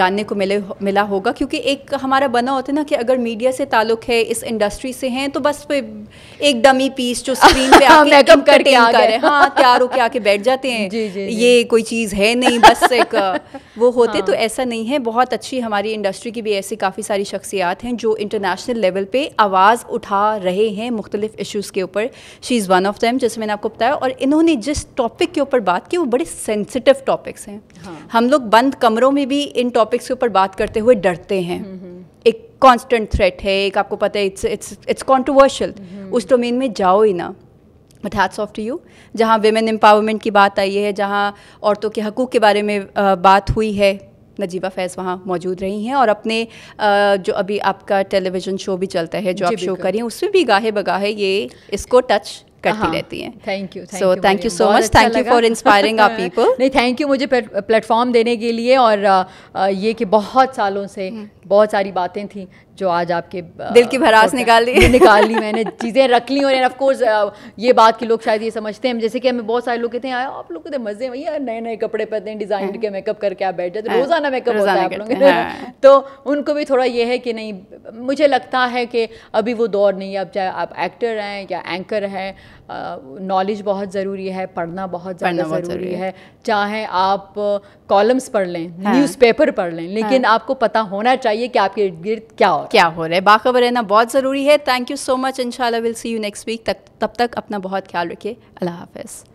जानने को मिले मिला होगा क्योंकि एक हमारा बना होता है ना कि अगर मीडिया से ताल्लुक़ है इस इंडस्ट्री से हैं तो बस एक डमी पीस जो स्क्रीन पे *laughs* आके एकदम करके आ गए हाँ तैयार होके आके बैठ जाते हैं *laughs* ये कोई चीज़ है नहीं बस एक *laughs* वो होते तो हाँ। ऐसा नहीं है बहुत अच्छी हमारी इंडस्ट्री की भी ऐसी काफ़ी सारी शख्सियत शख्सियात हैं जो इंटरनेशनल लेवल पे आवाज़ उठा रहे हैं मुख्तलिफ़ इश्यूज़ के ऊपर she is one of them जैसे मैंने आपको बताया और इन्होंने जिस टॉपिक के ऊपर बात की वो बड़े सेंसिटिव टॉपिक्स हैं हाँ। हम लोग बंद कमरों में भी इन टॉपिक्स के ऊपर बात करते हुए डरते हैं हम्म, हम्म। एक कॉन्स्टेंट थ्रेट है एक आपको पता है इट्स इट्स इट्स कॉन्ट्रोवर्शल उस डोमेन में जाओ ही ना but hats off to you जहाँ वेमेन एम्पावरमेंट की बात आई है जहाँ औरतों के हकूक़ के बारे में बात हुई है नजीबा फैज़ वहाँ मौजूद रही हैं और अपने जो अभी आपका टेलीविज़न शो भी चलता है जो आप शो करी हैं उसमें भी गाहे बगाहे ये इसको टच करती हाँ, रहती हैं thank you so thank you so much thank you for inspiring our people नहीं थैंक यू मुझे प्लेटफॉर्म देने के लिए और ये कि बहुत सालों से हम्म। बहुत सारी बातें थी जो आज आपके दिल की भरास निकाल ली निकाल ली मैंने चीज़ें रख ली और ऑफ कोर्स ये बात की लोग शायद ये समझते हैं जैसे कि हमें बहुत सारे लोग कहते हैं आप लोग कहते तो मज़े में यार नए नए कपड़े पहनते हैं डिज़ाइन के मेकअप हाँ। करके आप बैठ जाते हैं हाँ, रोज़ाना मेकअप होता है आप लोग हाँ। *laughs* तो उनको भी थोड़ा ये है कि नहीं मुझे लगता है कि अभी वो दौर नहीं है अब चाहे आप एक्टर हैं या एंकर हैं नॉलेज बहुत ज़रूरी है पढ़ना बहुत ज़्यादा ज़रूरी, ज़रूरी है चाहे आप कॉलम्स पढ़ लें हाँ। न्यूज़पेपर पढ़ लें हाँ। लेकिन हाँ। आपको पता होना चाहिए कि आपके इर्द गिर्द क्या हो क्या हो रहा है बाखबर रहना बहुत ज़रूरी है थैंक यू सो मच इन will see you next week तक तब तक अपना बहुत ख्याल रखिए अल्लाह हाफ़